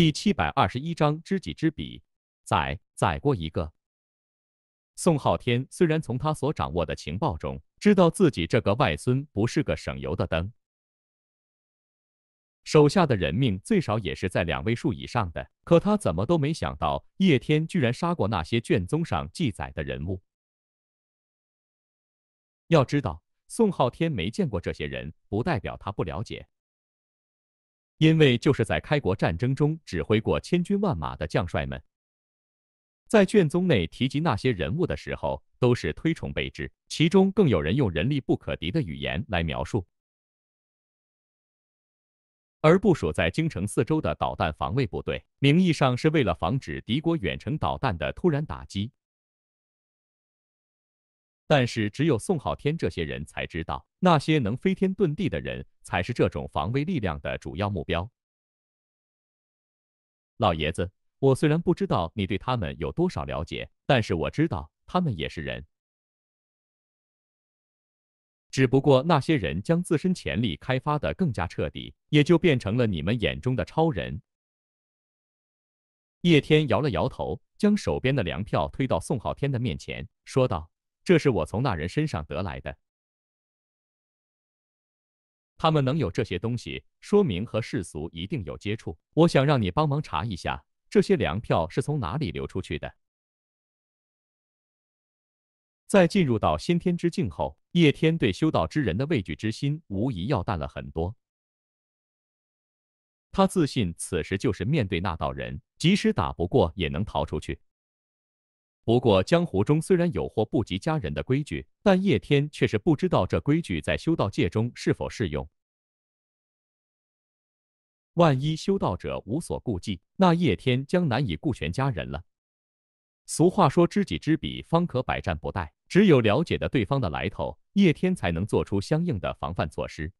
第七百二十一章知己知彼。宰宰过一个。宋昊天虽然从他所掌握的情报中知道自己这个外孙不是个省油的灯，手下的人命最少也是在两位数以上的，可他怎么都没想到叶天居然杀过那些卷宗上记载的人物。要知道，宋昊天没见过这些人，不代表他不了解。因为就是在开国战争中指挥过千军万马的将帅们，在卷宗内提及那些人物的时候，都是推崇备至。其中更有人用人力不可敌的语言来描述。而部署在京城四周的导弹防卫部队，名义上是为了防止敌国远程导弹的突然打击，但是只有宋浩天这些人才知道。那些能飞天遁地的人才是这种防卫力量的主要目标。老爷子，我虽然不知道你对他们有多少了解，但是我知道他们也是人。只不过那些人将自身潜力开发的更加彻底，也就变成了你们眼中的超人。叶天摇了摇头，将手边的粮票推到宋昊天的面前，说道：“这是我从那人身上得来的。”他们能有这些东西，说明和世俗一定有接触。我想让你帮忙查一下，这些粮票是从哪里流出去的。在进入到先天之境后，叶天对修道之人的畏惧之心无疑要淡了很多。他自信此时就是面对那道人，即使打不过，也能逃出去。不过，江湖中虽然有“祸不及家人”的规矩，但叶天却是不知道这规矩在修道界中是否适用。万一修道者无所顾忌，那叶天将难以顾全家人了。俗话说：“知己知彼，方可百战不殆。”只有了解的对方的来头，叶天才能做出相应的防范措施。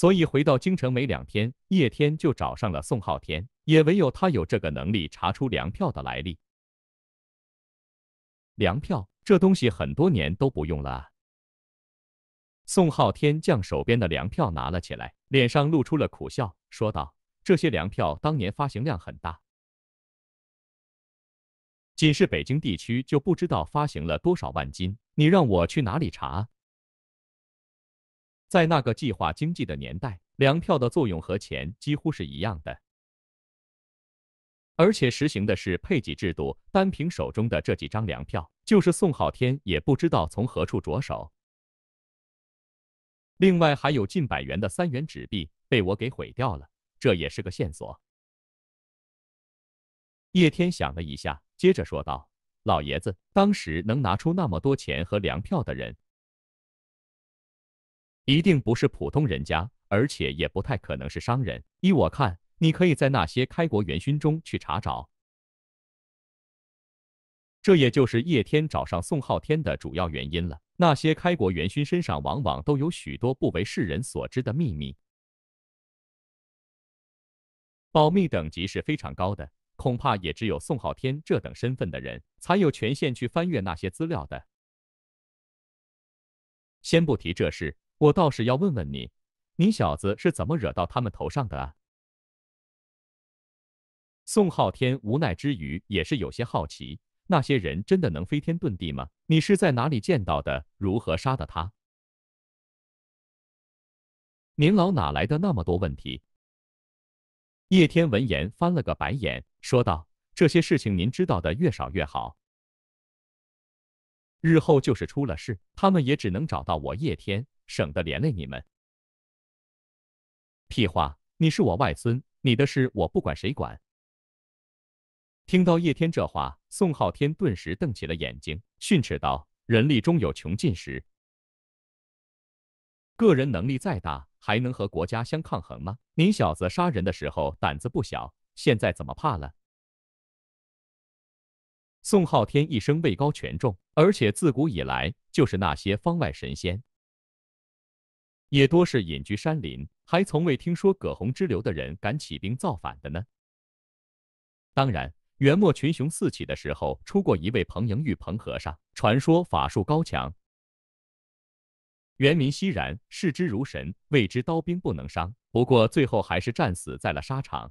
所以回到京城没两天，叶天就找上了宋浩天，也唯有他有这个能力查出粮票的来历。粮票这东西很多年都不用了啊！宋浩天将手边的粮票拿了起来，脸上露出了苦笑，说道：“这些粮票当年发行量很大，仅是北京地区就不知道发行了多少万斤，你让我去哪里查？”在那个计划经济的年代，粮票的作用和钱几乎是一样的，而且实行的是配给制度。单凭手中的这几张粮票，就是宋浩天也不知道从何处着手。另外，还有近百元的三元纸币被我给毁掉了，这也是个线索。叶天想了一下，接着说道：“老爷子，当时能拿出那么多钱和粮票的人……”一定不是普通人家，而且也不太可能是商人。依我看，你可以在那些开国元勋中去查找。这也就是叶天找上宋昊天的主要原因了。那些开国元勋身上往往都有许多不为世人所知的秘密，保密等级是非常高的，恐怕也只有宋昊天这等身份的人才有权限去翻阅那些资料的。先不提这事。我倒是要问问你，你小子是怎么惹到他们头上的啊？宋昊天无奈之余，也是有些好奇：那些人真的能飞天遁地吗？你是在哪里见到的？如何杀的他？您老哪来的那么多问题？叶天闻言翻了个白眼，说道：“这些事情您知道的越少越好。日后就是出了事，他们也只能找到我叶天。”省得连累你们。屁话！你是我外孙，你的事我不管，谁管？听到叶天这话，宋昊天顿时瞪起了眼睛，训斥道：“人力终有穷尽时，个人能力再大，还能和国家相抗衡吗？”你小子杀人的时候胆子不小，现在怎么怕了？宋昊天一生位高权重，而且自古以来就是那些方外神仙。也多是隐居山林，还从未听说葛洪之流的人敢起兵造反的呢。当然，元末群雄四起的时候，出过一位彭莹玉彭和尚，传说法术高强，原名希然，视之如神，谓之刀兵不能伤。不过最后还是战死在了沙场。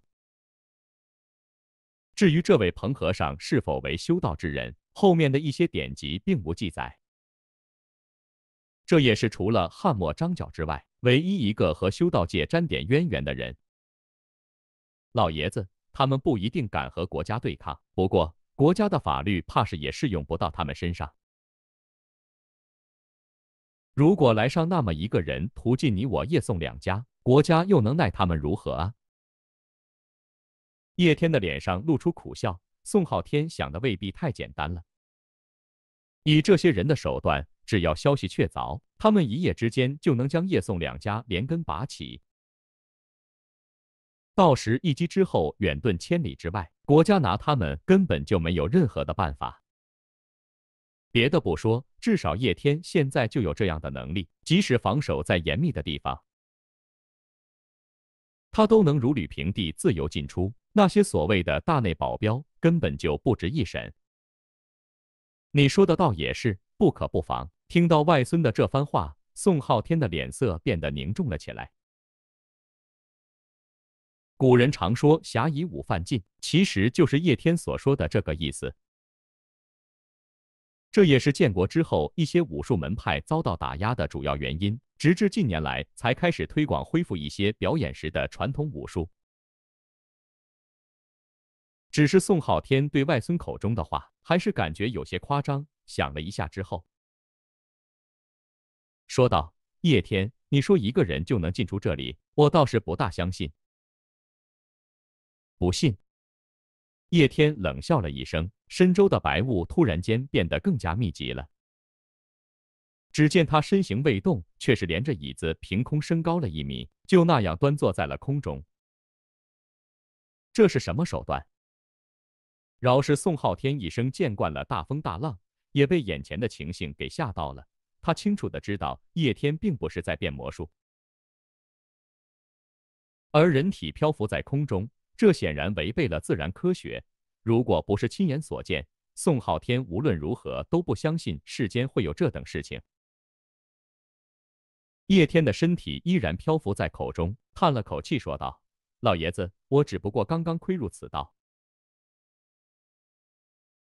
至于这位彭和尚是否为修道之人，后面的一些典籍并无记载。这也是除了汉末张角之外，唯一一个和修道界沾点渊源的人。老爷子，他们不一定敢和国家对抗，不过国家的法律怕是也适用不到他们身上。如果来上那么一个人屠尽你我叶宋两家，国家又能奈他们如何啊？叶天的脸上露出苦笑，宋昊天想的未必太简单了。以这些人的手段。只要消息确凿，他们一夜之间就能将叶宋两家连根拔起。到时一击之后，远遁千里之外，国家拿他们根本就没有任何的办法。别的不说，至少叶天现在就有这样的能力，即使防守再严密的地方，他都能如履平地，自由进出。那些所谓的大内保镖根本就不值一审。你说的倒也是，不可不防。听到外孙的这番话，宋昊天的脸色变得凝重了起来。古人常说“侠以武犯禁”，其实就是叶天所说的这个意思。这也是建国之后一些武术门派遭到打压的主要原因，直至近年来才开始推广恢复一些表演时的传统武术。只是宋昊天对外孙口中的话，还是感觉有些夸张。想了一下之后。说道：“叶天，你说一个人就能进出这里？我倒是不大相信。”“不信。”叶天冷笑了一声，身周的白雾突然间变得更加密集了。只见他身形未动，却是连着椅子凭空升高了一米，就那样端坐在了空中。这是什么手段？饶是宋昊天一生见惯了大风大浪，也被眼前的情形给吓到了。他清楚的知道，叶天并不是在变魔术，而人体漂浮在空中，这显然违背了自然科学。如果不是亲眼所见，宋昊天无论如何都不相信世间会有这等事情。叶天的身体依然漂浮在口中，叹了口气说道：“老爷子，我只不过刚刚窥入此道。”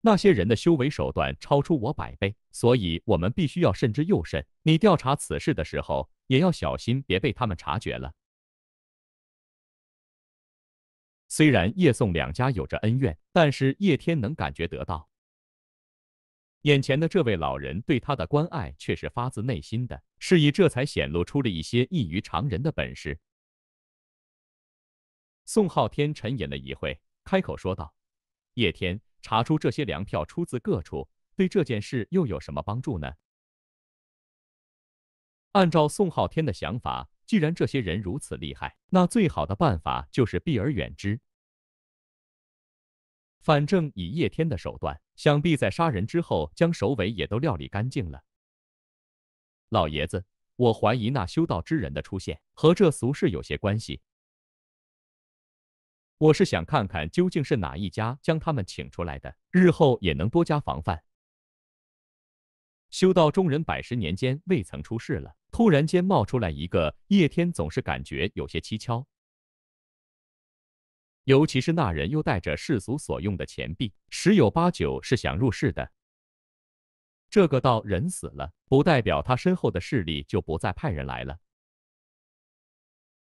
那些人的修为手段超出我百倍，所以我们必须要慎之又慎。你调查此事的时候也要小心，别被他们察觉了。虽然叶宋两家有着恩怨，但是叶天能感觉得到，眼前的这位老人对他的关爱却是发自内心的，是以这才显露出了一些异于常人的本事。宋昊天沉吟了一会，开口说道：“叶天。”查出这些粮票出自各处，对这件事又有什么帮助呢？按照宋昊天的想法，既然这些人如此厉害，那最好的办法就是避而远之。反正以叶天的手段，想必在杀人之后，将首尾也都料理干净了。老爷子，我怀疑那修道之人的出现和这俗世有些关系。我是想看看究竟是哪一家将他们请出来的，日后也能多加防范。修道中人百十年间未曾出世了，突然间冒出来一个叶天，总是感觉有些蹊跷。尤其是那人又带着世俗所用的钱币，十有八九是想入世的。这个道人死了，不代表他身后的势力就不再派人来了。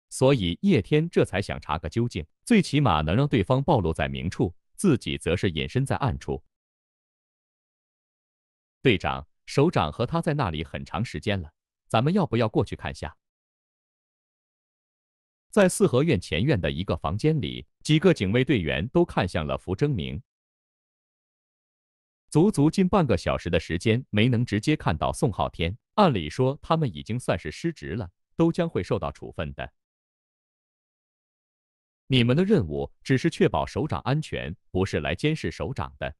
所以叶天这才想查个究竟，最起码能让对方暴露在明处，自己则是隐身在暗处。队长、首长和他在那里很长时间了，咱们要不要过去看下？在四合院前院的一个房间里，几个警卫队员都看向了福征明。足足近半个小时的时间没能直接看到宋浩天，按理说他们已经算是失职了，都将会受到处分的。你们的任务只是确保首长安全，不是来监视首长的。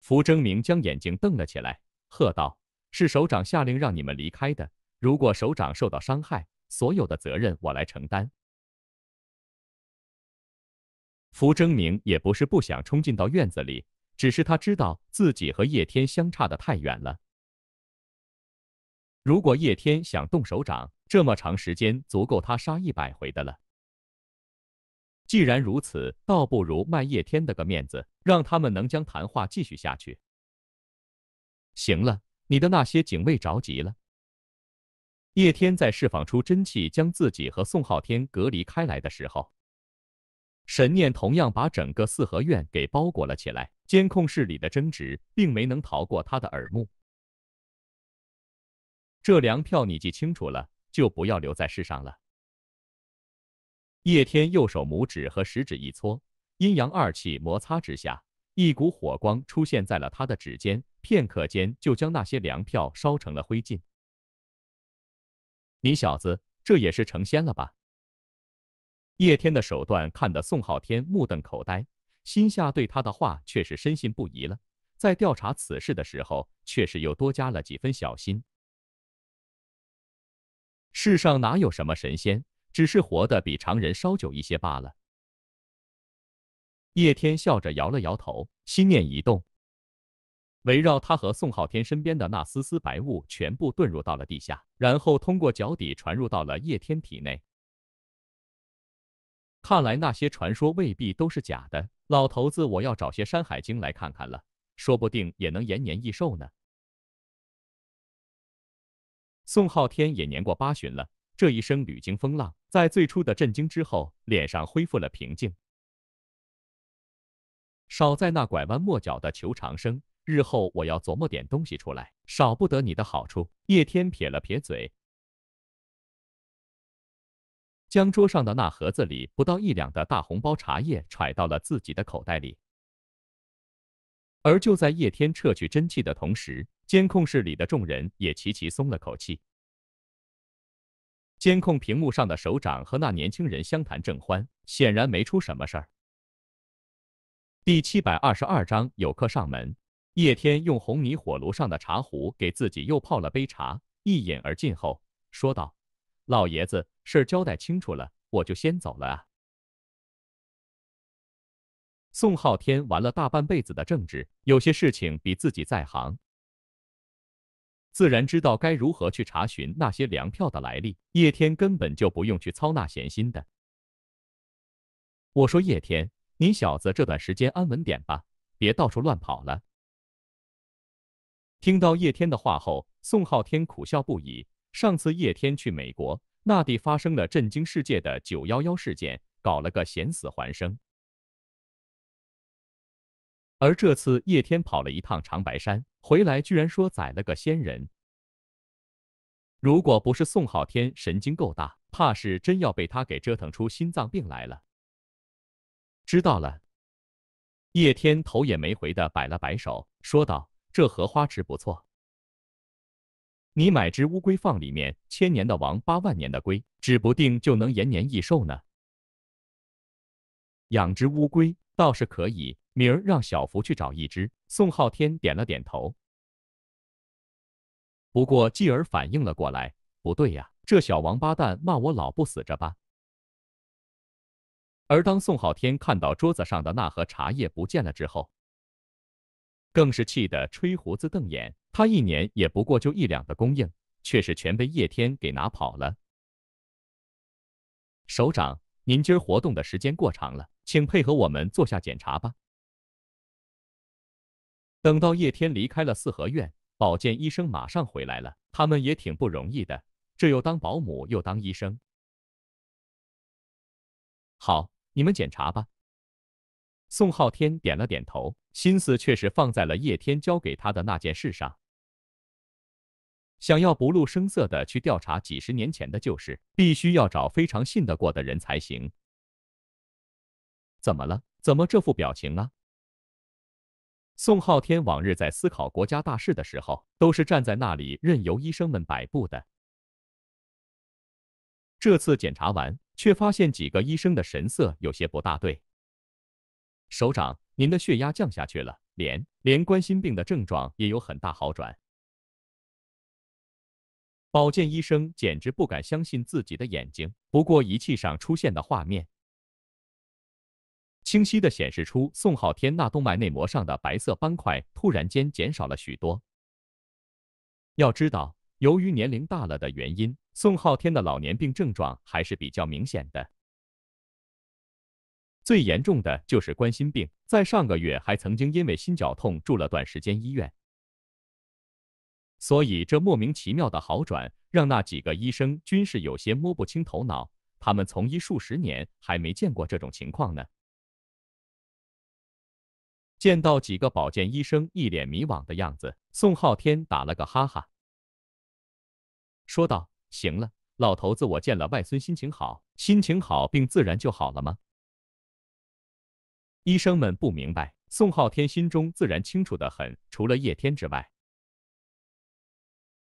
福征明将眼睛瞪了起来，喝道：“是首长下令让你们离开的。如果首长受到伤害，所有的责任我来承担。”福征明也不是不想冲进到院子里，只是他知道自己和叶天相差的太远了。如果叶天想动手掌，这么长时间足够他杀一百回的了。既然如此，倒不如卖叶天的个面子，让他们能将谈话继续下去。行了，你的那些警卫着急了。叶天在释放出真气，将自己和宋昊天隔离开来的时候，神念同样把整个四合院给包裹了起来。监控室里的争执，并没能逃过他的耳目。这粮票你记清楚了，就不要留在世上了。叶天右手拇指和食指一搓，阴阳二气摩擦之下，一股火光出现在了他的指尖，片刻间就将那些粮票烧成了灰烬。你小子这也是成仙了吧？叶天的手段看得宋昊天目瞪口呆，心下对他的话却是深信不疑了。在调查此事的时候，却是又多加了几分小心。世上哪有什么神仙？只是活得比常人稍久一些罢了。叶天笑着摇了摇头，心念一动，围绕他和宋浩天身边的那丝丝白雾全部遁入到了地下，然后通过脚底传入到了叶天体内。看来那些传说未必都是假的。老头子，我要找些《山海经》来看看了，说不定也能延年益寿呢。宋浩天也年过八旬了。这一生屡经风浪，在最初的震惊之后，脸上恢复了平静。少在那拐弯抹角的求长生，日后我要琢磨点东西出来，少不得你的好处。叶天撇了撇嘴，将桌上的那盒子里不到一两的大红包茶叶揣到了自己的口袋里。而就在叶天撤去真气的同时，监控室里的众人也齐齐松了口气。监控屏幕上的首长和那年轻人相谈正欢，显然没出什么事儿。第七百二十二章有客上门。叶天用红泥火炉上的茶壶给自己又泡了杯茶，一饮而尽后说道：“老爷子，事儿交代清楚了，我就先走了啊。”宋昊天玩了大半辈子的政治，有些事情比自己在行。自然知道该如何去查询那些粮票的来历，叶天根本就不用去操那闲心的。我说叶天，你小子这段时间安稳点吧，别到处乱跑了。听到叶天的话后，宋昊天苦笑不已。上次叶天去美国，那地发生了震惊世界的九幺幺事件，搞了个险死还生。而这次叶天跑了一趟长白山。回来居然说宰了个仙人，如果不是宋昊天神经够大，怕是真要被他给折腾出心脏病来了。知道了，叶天头也没回的摆了摆手，说道：“这荷花池不错，你买只乌龟放里面，千年的王，八万年的龟，指不定就能延年益寿呢。养只乌龟。”倒是可以，明儿让小福去找一只。宋浩天点了点头，不过继而反应了过来，不对呀，这小王八蛋骂我老不死着吧？而当宋浩天看到桌子上的那盒茶叶不见了之后，更是气得吹胡子瞪眼。他一年也不过就一两的供应，却是全被叶天给拿跑了。首长，您今儿活动的时间过长了。请配合我们做下检查吧。等到叶天离开了四合院，保健医生马上回来了。他们也挺不容易的，这又当保姆又当医生。好，你们检查吧。宋浩天点了点头，心思却是放在了叶天交给他的那件事上。想要不露声色的去调查几十年前的旧事，必须要找非常信得过的人才行。怎么了？怎么这副表情啊？宋浩天往日在思考国家大事的时候，都是站在那里任由医生们摆布的。这次检查完，却发现几个医生的神色有些不大对。首长，您的血压降下去了，连连冠心病的症状也有很大好转。保健医生简直不敢相信自己的眼睛，不过仪器上出现的画面。清晰地显示出宋浩天那动脉内膜上的白色斑块突然间减少了许多。要知道，由于年龄大了的原因，宋浩天的老年病症状还是比较明显的。最严重的就是冠心病，在上个月还曾经因为心绞痛住了段时间医院。所以，这莫名其妙的好转让那几个医生均是有些摸不清头脑，他们从医数十年还没见过这种情况呢。见到几个保健医生一脸迷惘的样子，宋浩天打了个哈哈，说道：“行了，老头子，我见了外孙，心情好，心情好，病自然就好了吗？”医生们不明白，宋浩天心中自然清楚的很，除了叶天之外，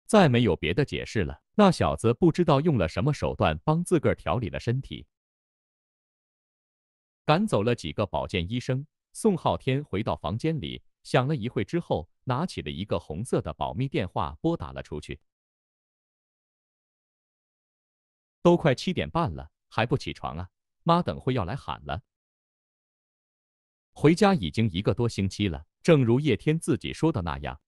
再没有别的解释了。那小子不知道用了什么手段帮自个儿调理了身体，赶走了几个保健医生。宋浩天回到房间里，想了一会之后，拿起了一个红色的保密电话，拨打了出去。都快七点半了，还不起床啊？妈，等会要来喊了。回家已经一个多星期了，正如叶天自己说的那样，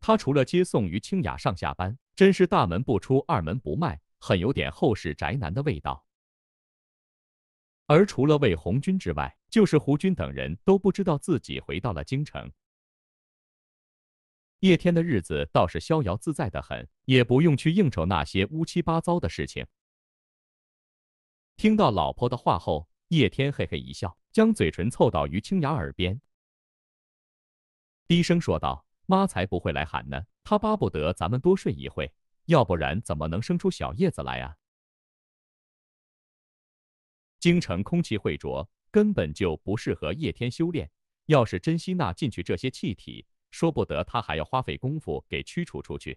他除了接送于清雅上下班，真是大门不出，二门不迈，很有点后世宅男的味道。而除了魏红军之外，就是胡军等人，都不知道自己回到了京城。叶天的日子倒是逍遥自在的很，也不用去应酬那些乌七八糟的事情。听到老婆的话后，叶天嘿嘿一笑，将嘴唇凑到于清雅耳边，低声说道：“妈才不会来喊呢，她巴不得咱们多睡一会，要不然怎么能生出小叶子来啊？”京城空气晦浊，根本就不适合叶天修炼。要是真吸纳进去这些气体，说不得他还要花费功夫给驱除出去。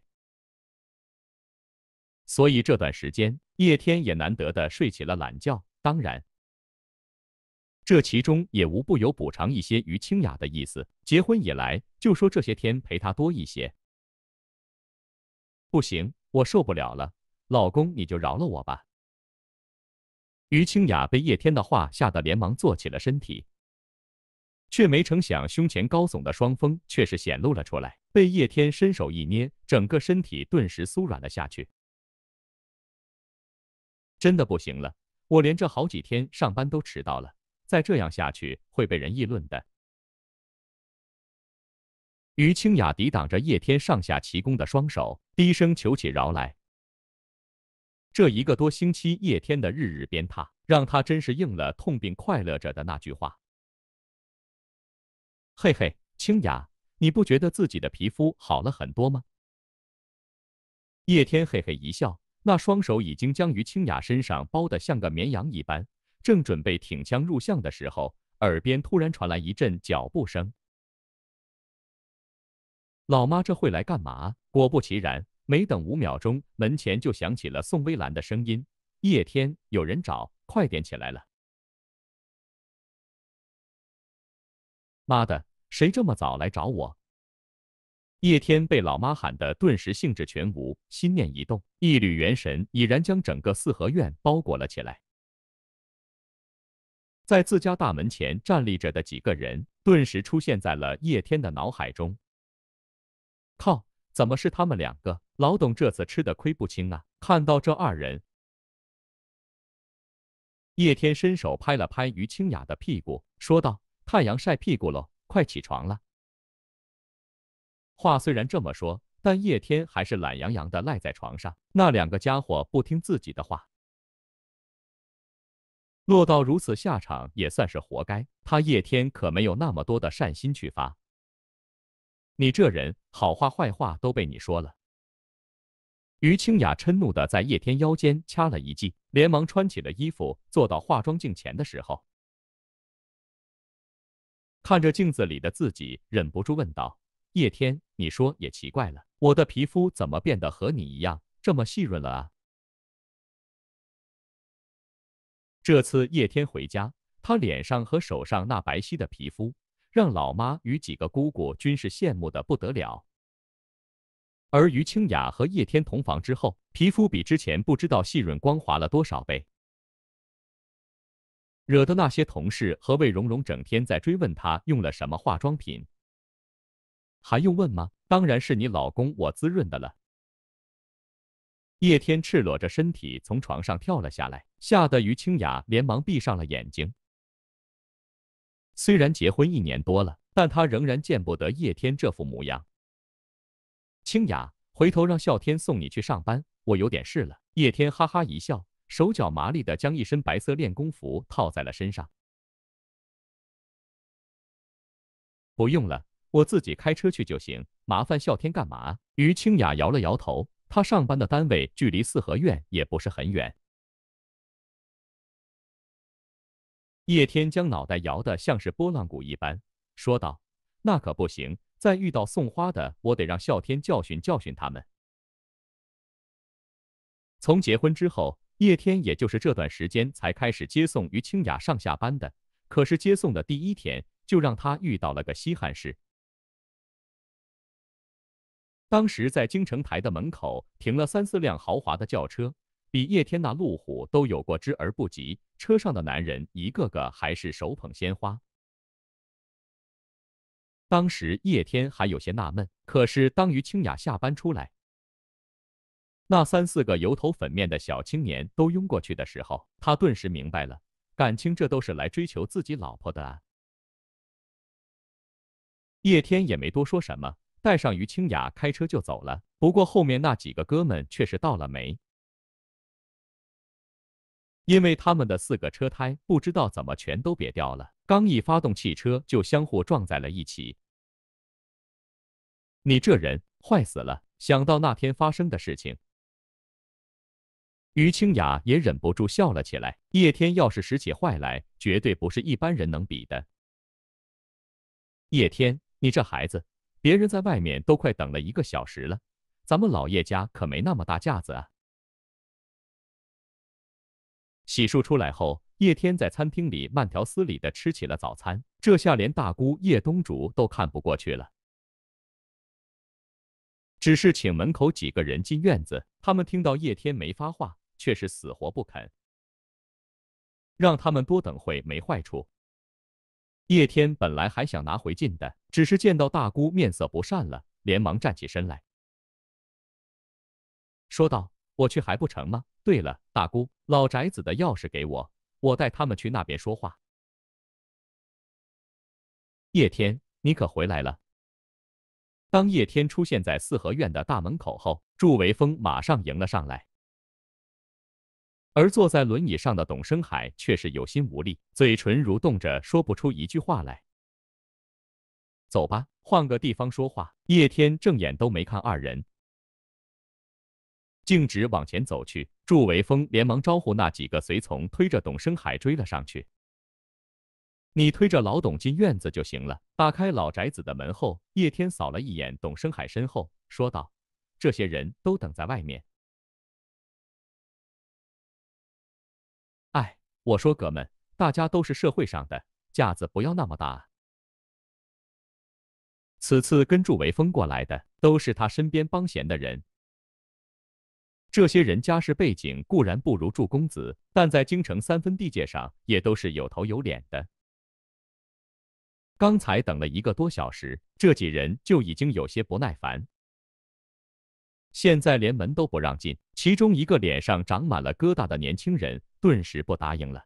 所以这段时间，叶天也难得的睡起了懒觉。当然，这其中也无不有补偿一些于清雅的意思。结婚以来，就说这些天陪她多一些。不行，我受不了了，老公你就饶了我吧。于清雅被叶天的话吓得连忙坐起了身体，却没成想胸前高耸的双峰却是显露了出来，被叶天伸手一捏，整个身体顿时酥软了下去。真的不行了，我连着好几天上班都迟到了，再这样下去会被人议论的。于清雅抵挡着叶天上下其攻的双手，低声求起饶来。这一个多星期，叶天的日日鞭挞，让他真是应了“痛并快乐着”的那句话。嘿嘿，清雅，你不觉得自己的皮肤好了很多吗？叶天嘿嘿一笑，那双手已经将于清雅身上包得像个绵羊一般，正准备挺枪入相的时候，耳边突然传来一阵脚步声。老妈这会来干嘛？果不其然。没等五秒钟，门前就响起了宋微澜的声音：“叶天，有人找，快点起来了！”妈的，谁这么早来找我？叶天被老妈喊的，顿时兴致全无。心念一动，一缕元神已然将整个四合院包裹了起来。在自家大门前站立着的几个人，顿时出现在了叶天的脑海中。靠，怎么是他们两个？老董这次吃的亏不轻啊！看到这二人，叶天伸手拍了拍于清雅的屁股，说道：“太阳晒屁股喽，快起床了。”话虽然这么说，但叶天还是懒洋洋的赖在床上。那两个家伙不听自己的话，落到如此下场也算是活该。他叶天可没有那么多的善心去发。你这人，好话坏话都被你说了。于清雅嗔怒的在叶天腰间掐了一记，连忙穿起了衣服，坐到化妆镜前的时候，看着镜子里的自己，忍不住问道：“叶天，你说也奇怪了，我的皮肤怎么变得和你一样这么细润了啊？”这次叶天回家，他脸上和手上那白皙的皮肤，让老妈与几个姑姑均是羡慕的不得了。而于清雅和叶天同房之后，皮肤比之前不知道细润光滑了多少倍，惹得那些同事和魏蓉蓉整天在追问他用了什么化妆品。还用问吗？当然是你老公我滋润的了。叶天赤裸着身体从床上跳了下来，吓得于清雅连忙闭上了眼睛。虽然结婚一年多了，但她仍然见不得叶天这副模样。清雅，回头让啸天送你去上班，我有点事了。叶天哈哈一笑，手脚麻利的将一身白色练功服套在了身上。不用了，我自己开车去就行，麻烦啸天干嘛？于清雅摇了摇头，她上班的单位距离四合院也不是很远。叶天将脑袋摇得像是拨浪鼓一般，说道：“那可不行。”再遇到送花的，我得让啸天教训教训他们。从结婚之后，叶天也就是这段时间才开始接送于清雅上下班的。可是接送的第一天，就让他遇到了个稀罕事。当时在京城台的门口停了三四辆豪华的轿车，比叶天那路虎都有过之而不及。车上的男人一个个还是手捧鲜花。当时叶天还有些纳闷，可是当于清雅下班出来，那三四个油头粉面的小青年都拥过去的时候，他顿时明白了，感情这都是来追求自己老婆的啊！叶天也没多说什么，带上于清雅开车就走了。不过后面那几个哥们却是到了没，因为他们的四个车胎不知道怎么全都瘪掉了。刚一发动汽车，就相互撞在了一起。你这人坏死了！想到那天发生的事情，于清雅也忍不住笑了起来。叶天要是使起坏来，绝对不是一般人能比的。叶天，你这孩子，别人在外面都快等了一个小时了，咱们老叶家可没那么大架子啊！洗漱出来后。叶天在餐厅里慢条斯理的吃起了早餐，这下连大姑叶东竹都看不过去了。只是请门口几个人进院子，他们听到叶天没发话，却是死活不肯。让他们多等会没坏处。叶天本来还想拿回信的，只是见到大姑面色不善了，连忙站起身来，说道：“我去还不成吗？对了，大姑，老宅子的钥匙给我。”我带他们去那边说话。叶天，你可回来了。当叶天出现在四合院的大门口后，祝维峰马上迎了上来，而坐在轮椅上的董生海却是有心无力，嘴唇蠕动着说不出一句话来。走吧，换个地方说话。叶天正眼都没看二人。径直往前走去，祝维峰连忙招呼那几个随从，推着董生海追了上去。你推着老董进院子就行了。打开老宅子的门后，叶天扫了一眼董生海身后，说道：“这些人都等在外面。”哎，我说哥们，大家都是社会上的，架子不要那么大此次跟祝维峰过来的，都是他身边帮闲的人。这些人家世背景固然不如祝公子，但在京城三分地界上也都是有头有脸的。刚才等了一个多小时，这几人就已经有些不耐烦。现在连门都不让进，其中一个脸上长满了疙瘩的年轻人顿时不答应了。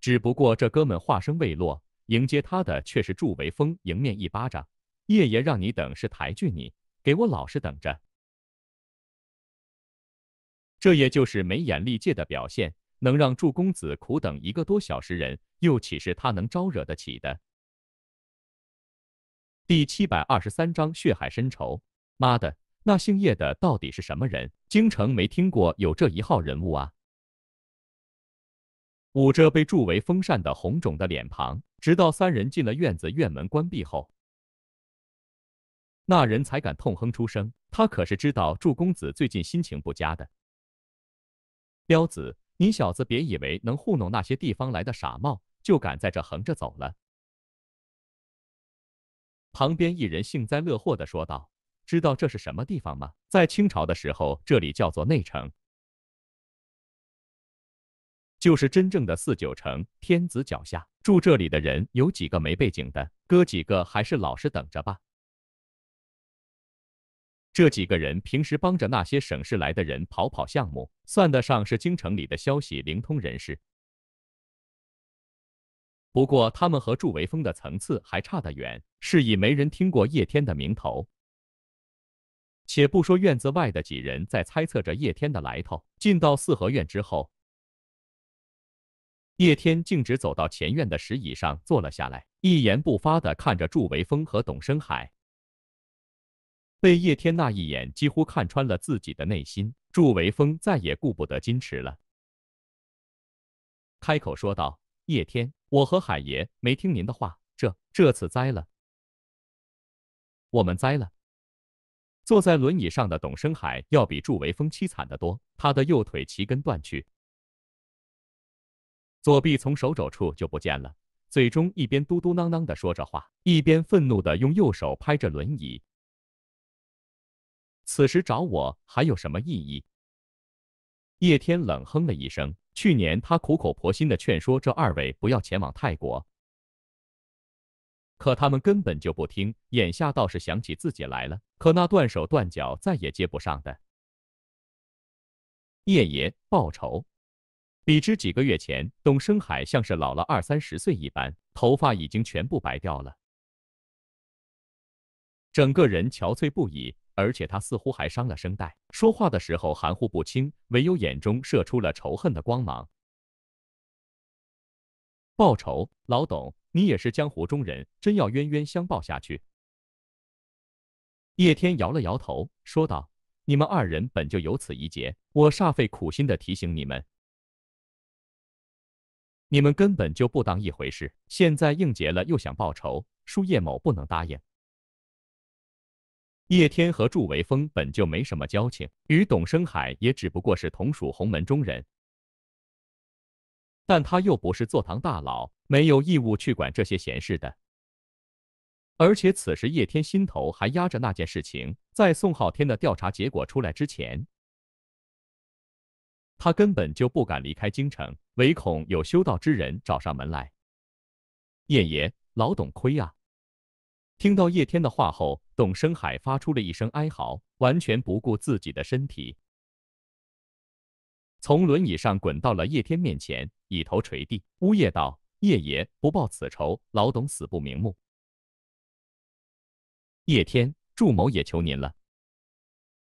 只不过这哥们话声未落，迎接他的却是祝维风迎面一巴掌：“叶爷让你等是抬举你，给我老实等着。”这也就是没眼力见的表现，能让祝公子苦等一个多小时人，又岂是他能招惹得起的？第七百二十三章血海深仇。妈的，那姓叶的到底是什么人？京城没听过有这一号人物啊！捂着被祝为风扇的红肿的脸庞，直到三人进了院子，院门关闭后，那人才敢痛哼出声。他可是知道祝公子最近心情不佳的。彪子，你小子别以为能糊弄那些地方来的傻帽，就敢在这横着走了。旁边一人幸灾乐祸地说道：“知道这是什么地方吗？在清朝的时候，这里叫做内城，就是真正的四九城，天子脚下。住这里的人有几个没背景的？哥几个还是老实等着吧。”这几个人平时帮着那些省市来的人跑跑项目，算得上是京城里的消息灵通人士。不过他们和祝维峰的层次还差得远，是以没人听过叶天的名头。且不说院子外的几人在猜测着叶天的来头，进到四合院之后，叶天径直走到前院的石椅上坐了下来，一言不发的看着祝维峰和董生海。被叶天那一眼几乎看穿了自己的内心，祝维峰再也顾不得矜持了，开口说道：“叶天，我和海爷没听您的话，这这次栽了，我们栽了。”坐在轮椅上的董生海要比祝维峰凄惨的多，他的右腿齐根断去，左臂从手肘处就不见了，嘴中一边嘟嘟囔囔的说着话，一边愤怒的用右手拍着轮椅。此时找我还有什么意义？叶天冷哼了一声。去年他苦口婆心的劝说这二位不要前往泰国，可他们根本就不听。眼下倒是想起自己来了，可那断手断脚再也接不上的。叶爷报仇。比之几个月前，董生海像是老了二三十岁一般，头发已经全部白掉了，整个人憔悴不已。而且他似乎还伤了声带，说话的时候含糊不清，唯有眼中射出了仇恨的光芒。报仇，老董，你也是江湖中人，真要冤冤相报下去？叶天摇了摇头，说道：“你们二人本就有此一劫，我煞费苦心的提醒你们，你们根本就不当一回事。现在应劫了，又想报仇，恕叶某不能答应。”叶天和祝维峰本就没什么交情，与董生海也只不过是同属洪门中人，但他又不是坐堂大佬，没有义务去管这些闲事的。而且此时叶天心头还压着那件事情，在宋浩天的调查结果出来之前，他根本就不敢离开京城，唯恐有修道之人找上门来。叶爷，老董亏啊！听到叶天的话后。董生海发出了一声哀嚎，完全不顾自己的身体，从轮椅上滚到了叶天面前，以头垂地，呜咽道：“叶爷，不报此仇，老董死不瞑目。”叶天，祝某也求您了。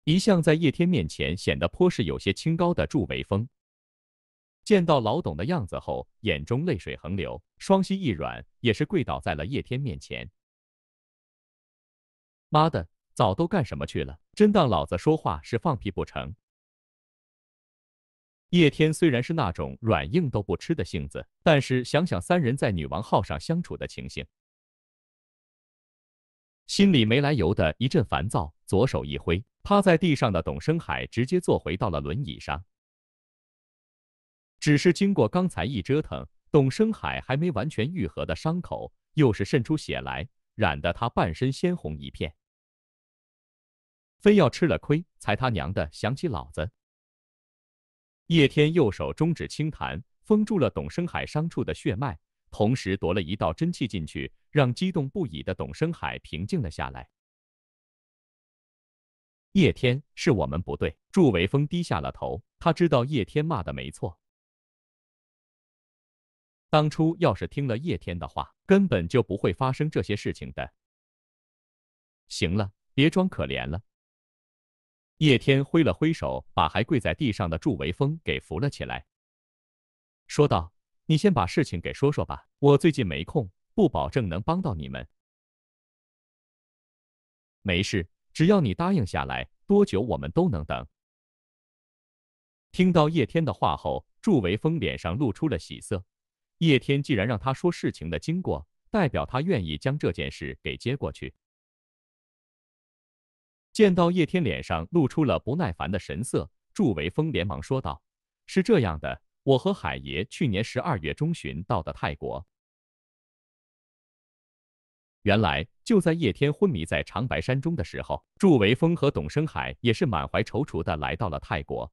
一向在叶天面前显得颇是有些清高的祝维峰，见到老董的样子后，眼中泪水横流，双膝一软，也是跪倒在了叶天面前。妈的，早都干什么去了？真当老子说话是放屁不成？叶天虽然是那种软硬都不吃的性子，但是想想三人在女王号上相处的情形，心里没来由的一阵烦躁，左手一挥，趴在地上的董生海直接坐回到了轮椅上。只是经过刚才一折腾，董生海还没完全愈合的伤口又是渗出血来，染得他半身鲜红一片。非要吃了亏才他娘的想起老子！叶天右手中指轻弹，封住了董生海伤处的血脉，同时夺了一道真气进去，让激动不已的董生海平静了下来。叶天，是我们不对。祝维峰低下了头，他知道叶天骂的没错。当初要是听了叶天的话，根本就不会发生这些事情的。行了，别装可怜了。叶天挥了挥手，把还跪在地上的祝维峰给扶了起来，说道：“你先把事情给说说吧，我最近没空，不保证能帮到你们。没事，只要你答应下来，多久我们都能等。”听到叶天的话后，祝维峰脸上露出了喜色。叶天既然让他说事情的经过，代表他愿意将这件事给接过去。见到叶天脸上露出了不耐烦的神色，祝维峰连忙说道：“是这样的，我和海爷去年十二月中旬到的泰国。原来就在叶天昏迷在长白山中的时候，祝维峰和董生海也是满怀踌躇的来到了泰国，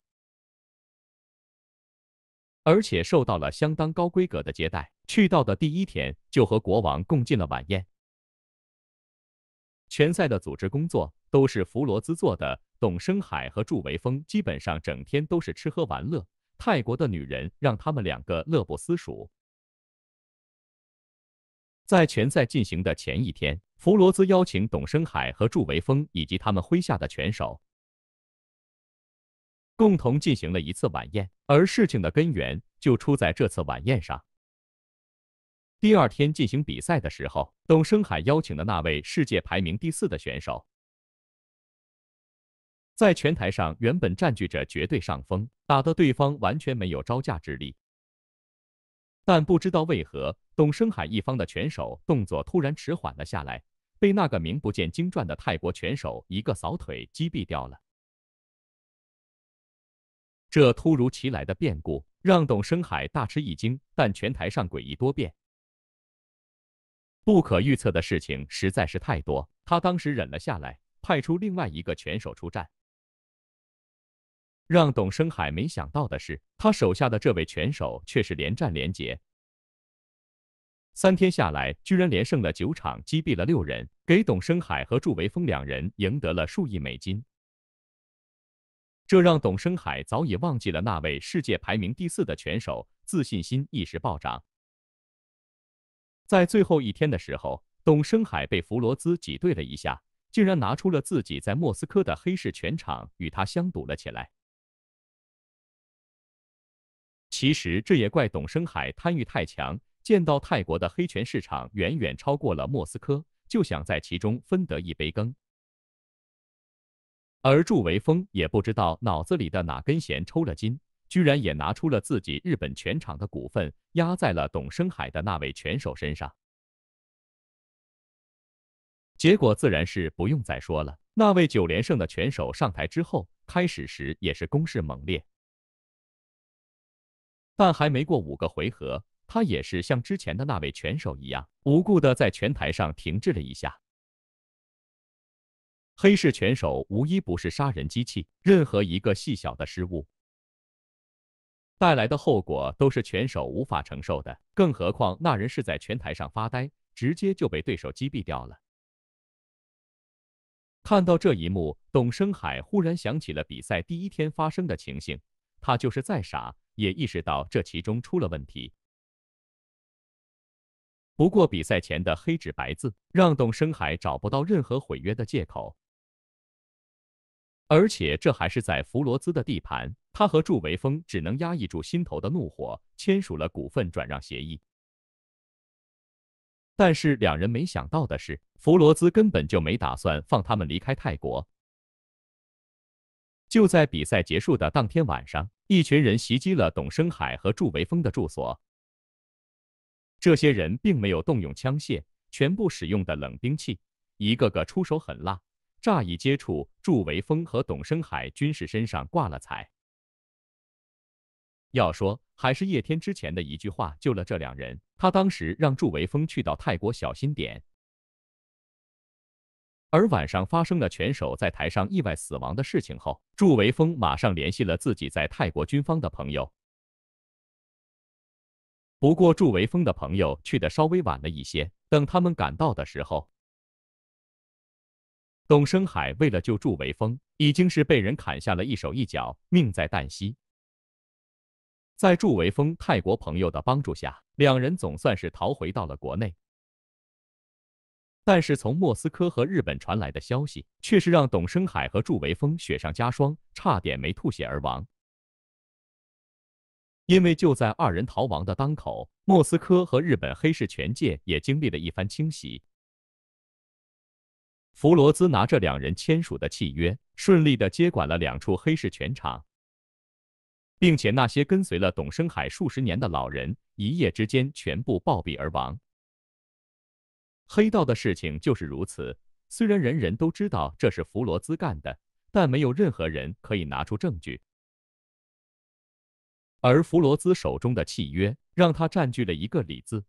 而且受到了相当高规格的接待。去到的第一天，就和国王共进了晚宴。拳赛的组织工作。”都是弗罗兹做的。董生海和祝维峰基本上整天都是吃喝玩乐，泰国的女人让他们两个乐不思蜀。在拳赛进行的前一天，弗罗兹邀请董生海和祝维峰以及他们麾下的拳手，共同进行了一次晚宴。而事情的根源就出在这次晚宴上。第二天进行比赛的时候，董生海邀请的那位世界排名第四的选手。在拳台上原本占据着绝对上风，打得对方完全没有招架之力。但不知道为何，董生海一方的拳手动作突然迟缓了下来，被那个名不见经传的泰国拳手一个扫腿击毙掉了。这突如其来的变故让董生海大吃一惊，但拳台上诡异多变，不可预测的事情实在是太多。他当时忍了下来，派出另外一个拳手出战。让董生海没想到的是，他手下的这位拳手却是连战连捷。三天下来，居然连胜了九场，击毙了六人，给董生海和祝维峰两人赢得了数亿美金。这让董生海早已忘记了那位世界排名第四的拳手，自信心一时暴涨。在最后一天的时候，董生海被弗罗兹挤兑了一下，竟然拿出了自己在莫斯科的黑市拳场，与他相赌了起来。其实这也怪董生海贪欲太强，见到泰国的黑拳市场远远超过了莫斯科，就想在其中分得一杯羹。而祝维峰也不知道脑子里的哪根弦抽了筋，居然也拿出了自己日本拳场的股份压在了董生海的那位拳手身上。结果自然是不用再说了，那位九连胜的拳手上台之后，开始时也是攻势猛烈。但还没过五个回合，他也是像之前的那位拳手一样，无故的在拳台上停滞了一下。黑市拳手无一不是杀人机器，任何一个细小的失误，带来的后果都是拳手无法承受的。更何况那人是在拳台上发呆，直接就被对手击毙掉了。看到这一幕，董生海忽然想起了比赛第一天发生的情形，他就是再傻。也意识到这其中出了问题。不过，比赛前的黑纸白字让董生海找不到任何毁约的借口，而且这还是在弗罗兹的地盘，他和祝维峰只能压抑住心头的怒火，签署了股份转让协议。但是，两人没想到的是，弗罗兹根本就没打算放他们离开泰国。就在比赛结束的当天晚上。一群人袭击了董生海和祝维峰的住所。这些人并没有动用枪械，全部使用的冷兵器，一个个出手狠辣。乍一接触，祝维峰和董生海均是身上挂了彩。要说，还是叶天之前的一句话救了这两人。他当时让祝维峰去到泰国小心点。而晚上发生了拳手在台上意外死亡的事情后，祝维峰马上联系了自己在泰国军方的朋友。不过祝维峰的朋友去的稍微晚了一些，等他们赶到的时候，董生海为了救祝维峰，已经是被人砍下了一手一脚，命在旦夕。在祝维峰泰国朋友的帮助下，两人总算是逃回到了国内。但是从莫斯科和日本传来的消息，却是让董生海和祝维峰雪上加霜，差点没吐血而亡。因为就在二人逃亡的当口，莫斯科和日本黑市拳界也经历了一番清洗。弗罗兹拿着两人签署的契约，顺利的接管了两处黑市拳场，并且那些跟随了董生海数十年的老人，一夜之间全部暴毙而亡。黑道的事情就是如此，虽然人人都知道这是弗罗兹干的，但没有任何人可以拿出证据。而弗罗兹手中的契约，让他占据了一个理字。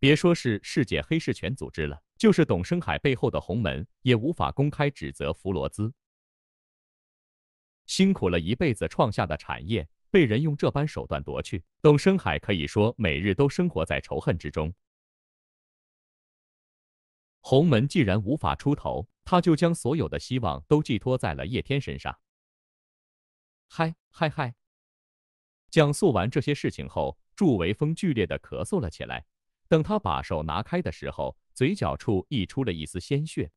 别说是世界黑市权组织了，就是董生海背后的红门，也无法公开指责弗罗兹。辛苦了一辈子创下的产业，被人用这般手段夺去，董生海可以说每日都生活在仇恨之中。洪门既然无法出头，他就将所有的希望都寄托在了叶天身上。嗨嗨嗨！讲述完这些事情后，祝维峰剧烈的咳嗽了起来。等他把手拿开的时候，嘴角处溢出了一丝鲜血。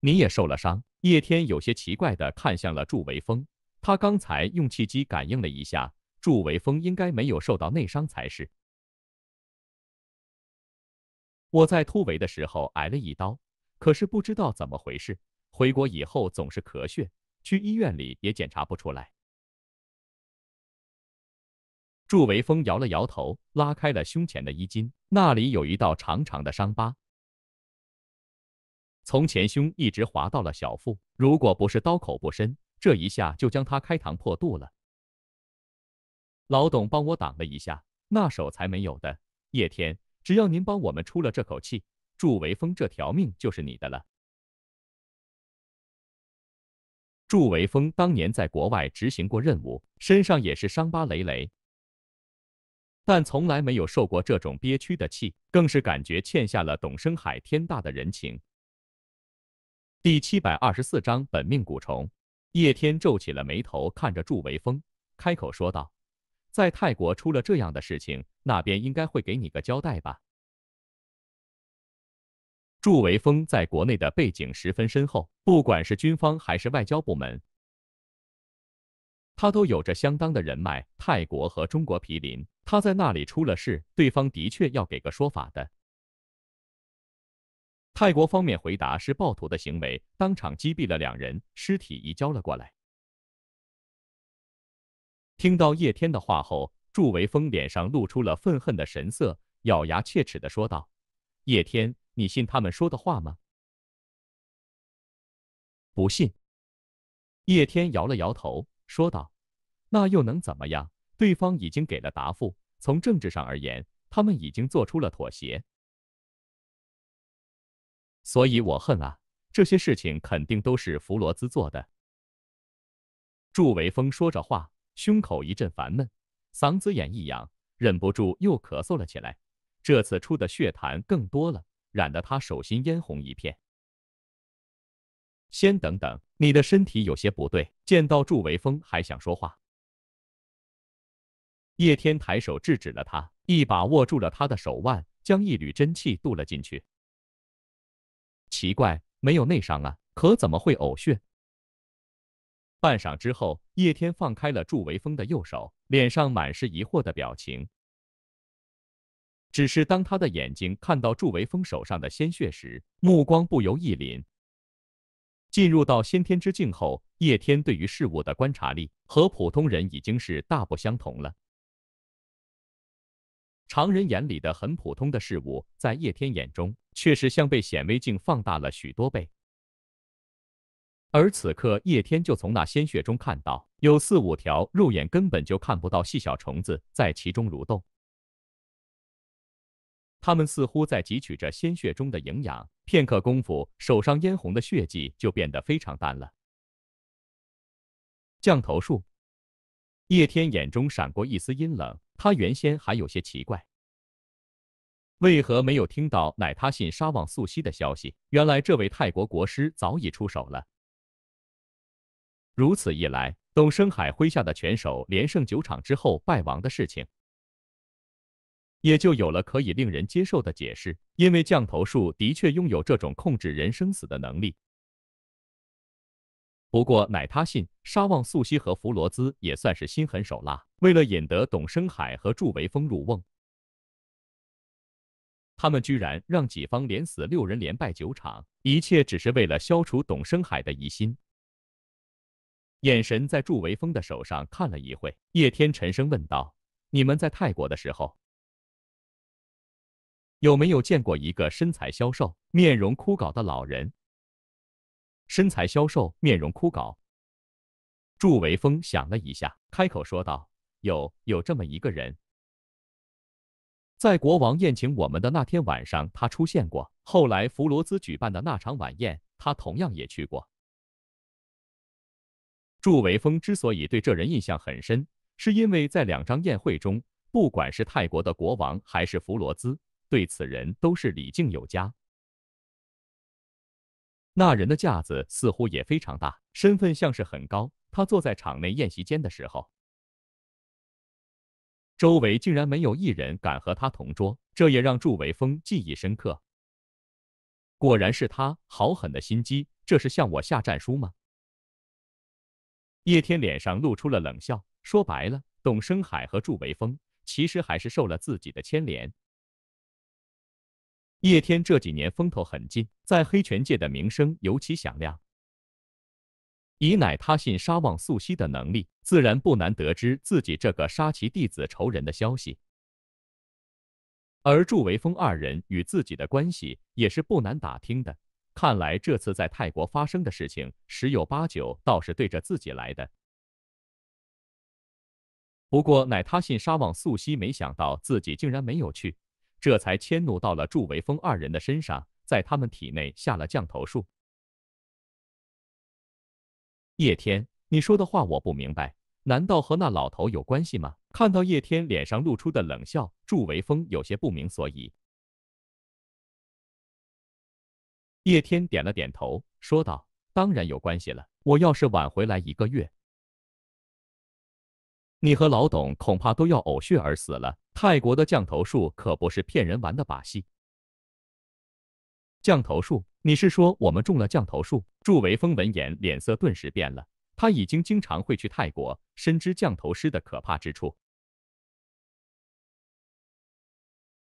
你也受了伤？叶天有些奇怪的看向了祝维峰。他刚才用气机感应了一下，祝维峰应该没有受到内伤才是。我在突围的时候挨了一刀，可是不知道怎么回事，回国以后总是咳血，去医院里也检查不出来。祝维峰摇了摇头，拉开了胸前的衣襟，那里有一道长长的伤疤，从前胸一直划到了小腹。如果不是刀口不深，这一下就将他开膛破肚了。老董帮我挡了一下，那手才没有的。叶天。只要您帮我们出了这口气，祝维峰这条命就是你的了。祝维峰当年在国外执行过任务，身上也是伤疤累累，但从来没有受过这种憋屈的气，更是感觉欠下了董生海天大的人情。第七百二十四章本命蛊虫。叶天皱起了眉头，看着祝维峰，开口说道。在泰国出了这样的事情，那边应该会给你个交代吧？祝维峰在国内的背景十分深厚，不管是军方还是外交部门，他都有着相当的人脉。泰国和中国毗邻，他在那里出了事，对方的确要给个说法的。泰国方面回答是暴徒的行为，当场击毙了两人，尸体移交了过来。听到叶天的话后，祝维峰脸上露出了愤恨的神色，咬牙切齿的说道：“叶天，你信他们说的话吗？”“不信。”叶天摇了摇头，说道：“那又能怎么样？对方已经给了答复，从政治上而言，他们已经做出了妥协。所以我恨啊，这些事情肯定都是弗罗兹做的。”祝维峰说着话。胸口一阵烦闷，嗓子眼一痒，忍不住又咳嗽了起来。这次出的血痰更多了，染得他手心嫣红一片。先等等，你的身体有些不对。见到祝维峰还想说话，叶天抬手制止了他，一把握住了他的手腕，将一缕真气渡了进去。奇怪，没有内伤啊，可怎么会呕血？半晌之后，叶天放开了祝维峰的右手，脸上满是疑惑的表情。只是当他的眼睛看到祝维峰手上的鲜血时，目光不由一凛。进入到先天之境后，叶天对于事物的观察力和普通人已经是大不相同了。常人眼里的很普通的事物，在叶天眼中却是像被显微镜放大了许多倍。而此刻，叶天就从那鲜血中看到，有四五条肉眼根本就看不到细小虫子在其中蠕动，它们似乎在汲取着鲜血中的营养。片刻功夫，手上嫣红的血迹就变得非常淡了。降头术，叶天眼中闪过一丝阴冷。他原先还有些奇怪，为何没有听到乃他信沙旺素西的消息？原来，这位泰国国师早已出手了。如此一来，董生海麾下的拳手连胜九场之后败亡的事情，也就有了可以令人接受的解释。因为降头术的确拥有这种控制人生死的能力。不过，乃他信、沙旺素希和弗罗兹也算是心狠手辣，为了引得董生海和祝维峰入瓮，他们居然让己方连死六人、连败九场，一切只是为了消除董生海的疑心。眼神在祝维峰的手上看了一会，叶天沉声问道：“你们在泰国的时候，有没有见过一个身材消瘦、面容枯槁的老人？”身材消瘦、面容枯槁。祝维峰想了一下，开口说道：“有，有这么一个人，在国王宴请我们的那天晚上，他出现过。后来弗罗兹举办的那场晚宴，他同样也去过。”祝维峰之所以对这人印象很深，是因为在两张宴会中，不管是泰国的国王还是弗罗兹，对此人都是礼敬有加。那人的架子似乎也非常大，身份像是很高。他坐在场内宴席间的时候，周围竟然没有一人敢和他同桌，这也让祝维峰记忆深刻。果然是他，好狠的心机，这是向我下战书吗？叶天脸上露出了冷笑，说白了，董生海和祝维峰其实还是受了自己的牵连。叶天这几年风头很劲，在黑拳界的名声尤其响亮。以乃他信杀旺素汐的能力，自然不难得知自己这个杀其弟子仇人的消息，而祝维峰二人与自己的关系也是不难打听的。看来这次在泰国发生的事情，十有八九倒是对着自己来的。不过乃他信沙旺素西没想到自己竟然没有去，这才迁怒到了祝维峰二人的身上，在他们体内下了降头术。叶天，你说的话我不明白，难道和那老头有关系吗？看到叶天脸上露出的冷笑，祝维峰有些不明所以。叶天点了点头，说道：“当然有关系了。我要是晚回来一个月，你和老董恐怕都要呕血而死了。泰国的降头术可不是骗人玩的把戏。”“降头术？你是说我们中了降头术？”祝维峰闻言，脸色顿时变了。他已经经常会去泰国，深知降头师的可怕之处。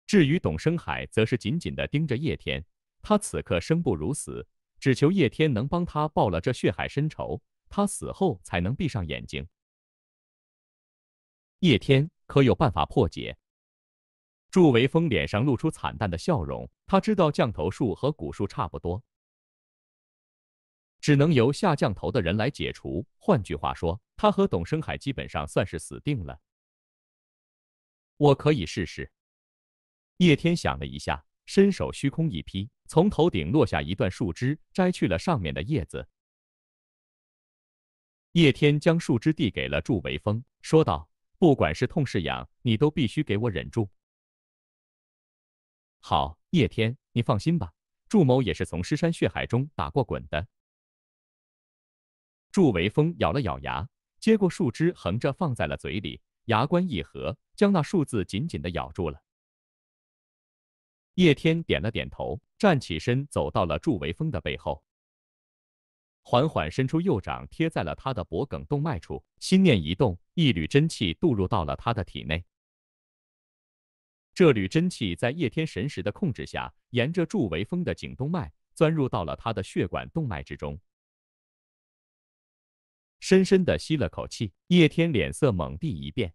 至于董生海，则是紧紧的盯着叶天。他此刻生不如死，只求叶天能帮他报了这血海深仇，他死后才能闭上眼睛。叶天可有办法破解？祝维峰脸上露出惨淡的笑容，他知道降头术和蛊术差不多，只能由下降头的人来解除。换句话说，他和董生海基本上算是死定了。我可以试试。叶天想了一下，伸手虚空一劈。从头顶落下一段树枝，摘去了上面的叶子。叶天将树枝递给了祝维峰，说道：“不管是痛是痒，你都必须给我忍住。”“好，叶天，你放心吧。祝某也是从尸山血海中打过滚的。”祝维峰咬了咬牙，接过树枝，横着放在了嘴里，牙关一合，将那数字紧紧的咬住了。叶天点了点头，站起身，走到了祝维峰的背后，缓缓伸出右掌贴在了他的脖颈动脉处，心念一动，一缕真气渡入到了他的体内。这缕真气在叶天神识的控制下，沿着祝维峰的颈动脉钻入到了他的血管动脉之中。深深的吸了口气，叶天脸色猛地一变。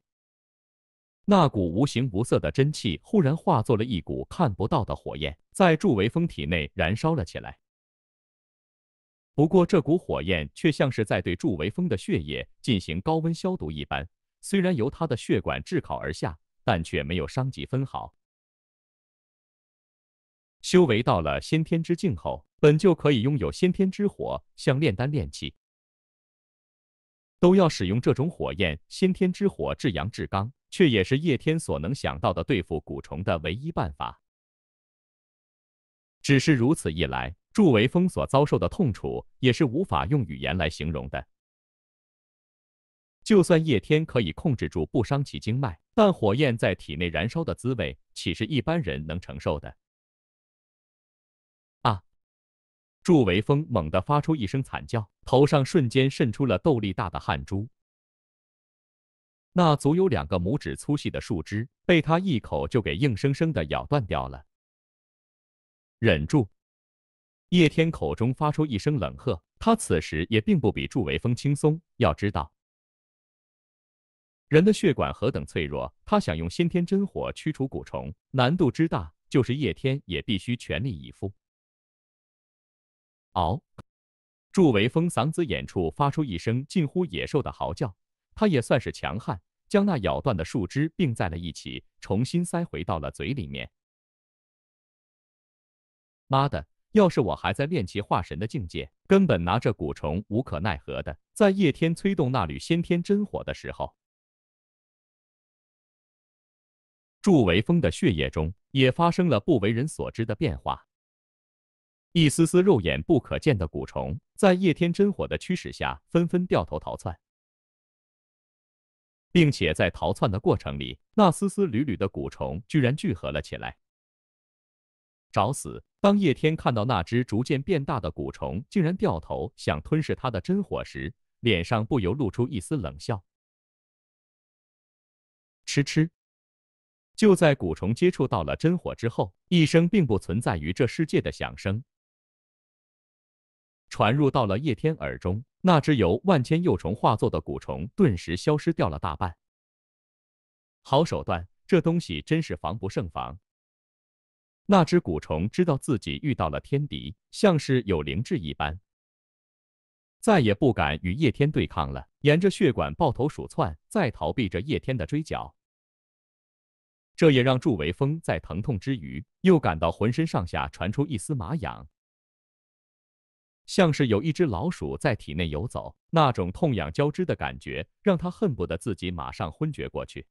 那股无形无色的真气忽然化作了一股看不到的火焰，在祝维峰体内燃烧了起来。不过这股火焰却像是在对祝维峰的血液进行高温消毒一般，虽然由他的血管炙烤而下，但却没有伤及分毫。修为到了先天之境后，本就可以拥有先天之火，像炼丹炼器。都要使用这种火焰，先天之火，至阳至刚，却也是叶天所能想到的对付蛊虫的唯一办法。只是如此一来，祝维峰所遭受的痛楚也是无法用语言来形容的。就算叶天可以控制住不伤其经脉，但火焰在体内燃烧的滋味，岂是一般人能承受的？祝维峰猛地发出一声惨叫，头上瞬间渗出了豆粒大的汗珠。那足有两个拇指粗细的树枝被他一口就给硬生生的咬断掉了。忍住！叶天口中发出一声冷喝，他此时也并不比祝维峰轻松。要知道，人的血管何等脆弱，他想用先天真火驱除蛊虫，难度之大，就是叶天也必须全力以赴。嗷！祝维峰嗓子眼处发出一声近乎野兽的嚎叫，他也算是强悍，将那咬断的树枝并在了一起，重新塞回到了嘴里面。妈的！要是我还在练气化神的境界，根本拿着蛊虫无可奈何的。在叶天催动那缕先天真火的时候，祝维峰的血液中也发生了不为人所知的变化。一丝丝肉眼不可见的蛊虫，在叶天真火的驱使下，纷纷掉头逃窜，并且在逃窜的过程里，那丝丝缕缕的蛊虫居然聚合了起来。找死！当叶天看到那只逐渐变大的蛊虫竟然掉头想吞噬他的真火时，脸上不由露出一丝冷笑。吃吃！就在蛊虫接触到了真火之后，一声并不存在于这世界的响声。传入到了叶天耳中，那只由万千幼虫化作的蛊虫顿时消失掉了大半。好手段，这东西真是防不胜防。那只蛊虫知道自己遇到了天敌，像是有灵智一般，再也不敢与叶天对抗了，沿着血管抱头鼠窜，在逃避着叶天的追剿。这也让祝维峰在疼痛之余，又感到浑身上下传出一丝麻痒。像是有一只老鼠在体内游走，那种痛痒交织的感觉，让他恨不得自己马上昏厥过去。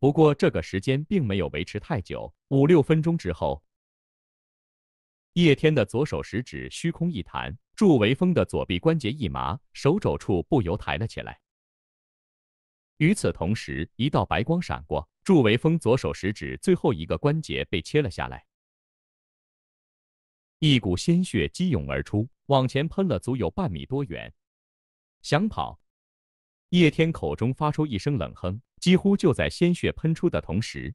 不过这个时间并没有维持太久，五六分钟之后，叶天的左手食指虚空一弹，祝维峰的左臂关节一麻，手肘处不由抬了起来。与此同时，一道白光闪过，祝维峰左手食指最后一个关节被切了下来。一股鲜血激涌而出，往前喷了足有半米多远。想跑？叶天口中发出一声冷哼，几乎就在鲜血喷出的同时，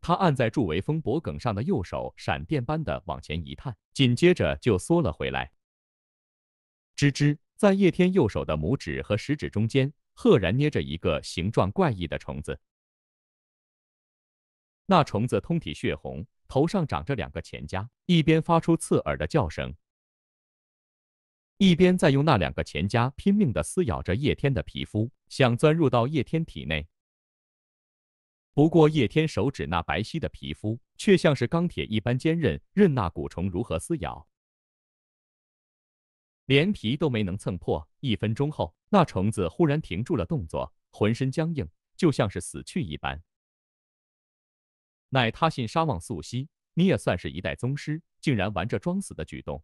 他按在祝维峰脖颈上的右手闪电般的往前一探，紧接着就缩了回来。吱吱，在叶天右手的拇指和食指中间，赫然捏着一个形状怪异的虫子。那虫子通体血红。头上长着两个钱夹，一边发出刺耳的叫声，一边在用那两个钱夹拼命的撕咬着叶天的皮肤，想钻入到叶天体内。不过叶天手指那白皙的皮肤却像是钢铁一般坚韧，任那蛊虫如何撕咬，连皮都没能蹭破。一分钟后，那虫子忽然停住了动作，浑身僵硬，就像是死去一般。乃他信沙旺素兮，你也算是一代宗师，竟然玩这装死的举动。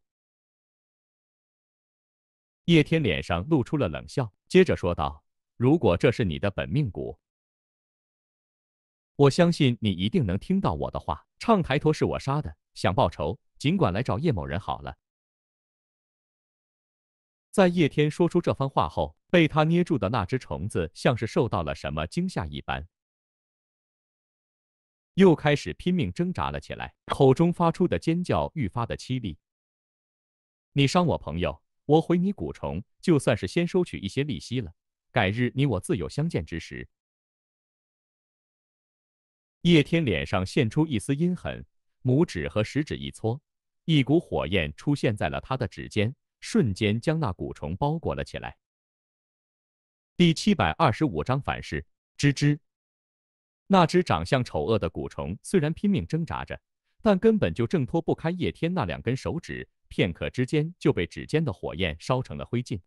叶天脸上露出了冷笑，接着说道：“如果这是你的本命骨，我相信你一定能听到我的话。唱台陀是我杀的，想报仇，尽管来找叶某人好了。”在叶天说出这番话后，被他捏住的那只虫子像是受到了什么惊吓一般。又开始拼命挣扎了起来，口中发出的尖叫愈发的凄厉。你伤我朋友，我毁你蛊虫，就算是先收取一些利息了。改日你我自有相见之时。叶天脸上现出一丝阴狠，拇指和食指一搓，一股火焰出现在了他的指尖，瞬间将那蛊虫包裹了起来。第七百二十五章反噬。吱吱。那只长相丑恶的蛊虫虽然拼命挣扎着，但根本就挣脱不开叶天那两根手指，片刻之间就被指尖的火焰烧成了灰烬。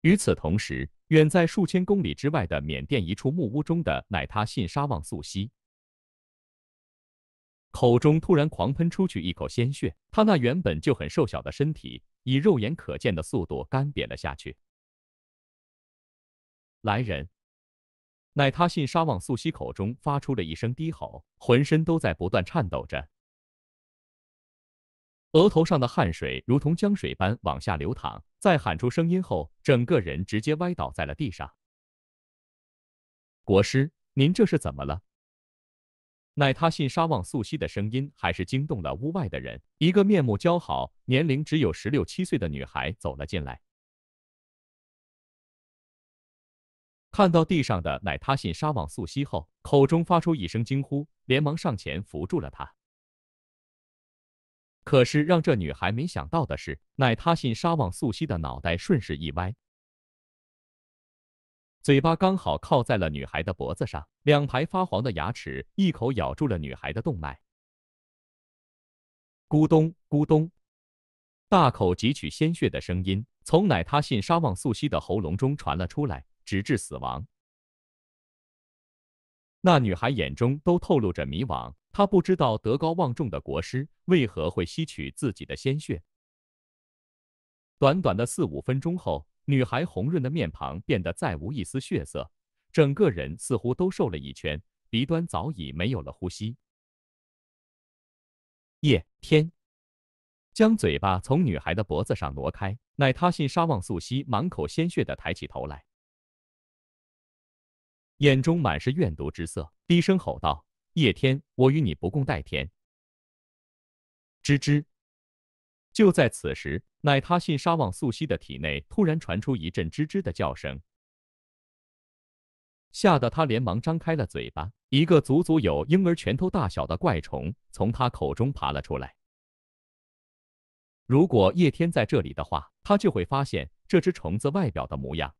与此同时，远在数千公里之外的缅甸一处木屋中的乃他信沙旺素西，口中突然狂喷出去一口鲜血，他那原本就很瘦小的身体以肉眼可见的速度干瘪了下去。来人！乃他信沙旺素西口中发出了一声低吼，浑身都在不断颤抖着，额头上的汗水如同江水般往下流淌。在喊出声音后，整个人直接歪倒在了地上。国师，您这是怎么了？乃他信沙旺素西的声音还是惊动了屋外的人，一个面目姣好、年龄只有十六七岁的女孩走了进来。看到地上的乃他信沙旺素汐后，口中发出一声惊呼，连忙上前扶住了她。可是让这女孩没想到的是，乃他信沙旺素汐的脑袋顺势一歪，嘴巴刚好靠在了女孩的脖子上，两排发黄的牙齿一口咬住了女孩的动脉，咕咚咕咚，大口汲取鲜血的声音从乃他信沙旺素汐的喉咙中传了出来。直至死亡。那女孩眼中都透露着迷茫，她不知道德高望重的国师为何会吸取自己的鲜血。短短的四五分钟后，女孩红润的面庞变得再无一丝血色，整个人似乎都瘦了一圈，鼻端早已没有了呼吸。叶天将嘴巴从女孩的脖子上挪开，乃他信沙望素西满口鲜血的抬起头来。眼中满是怨毒之色，低声吼道：“叶天，我与你不共戴天。”吱吱！就在此时，乃他信沙旺素汐的体内突然传出一阵吱吱的叫声，吓得他连忙张开了嘴巴，一个足足有婴儿拳头大小的怪虫从他口中爬了出来。如果叶天在这里的话，他就会发现这只虫子外表的模样。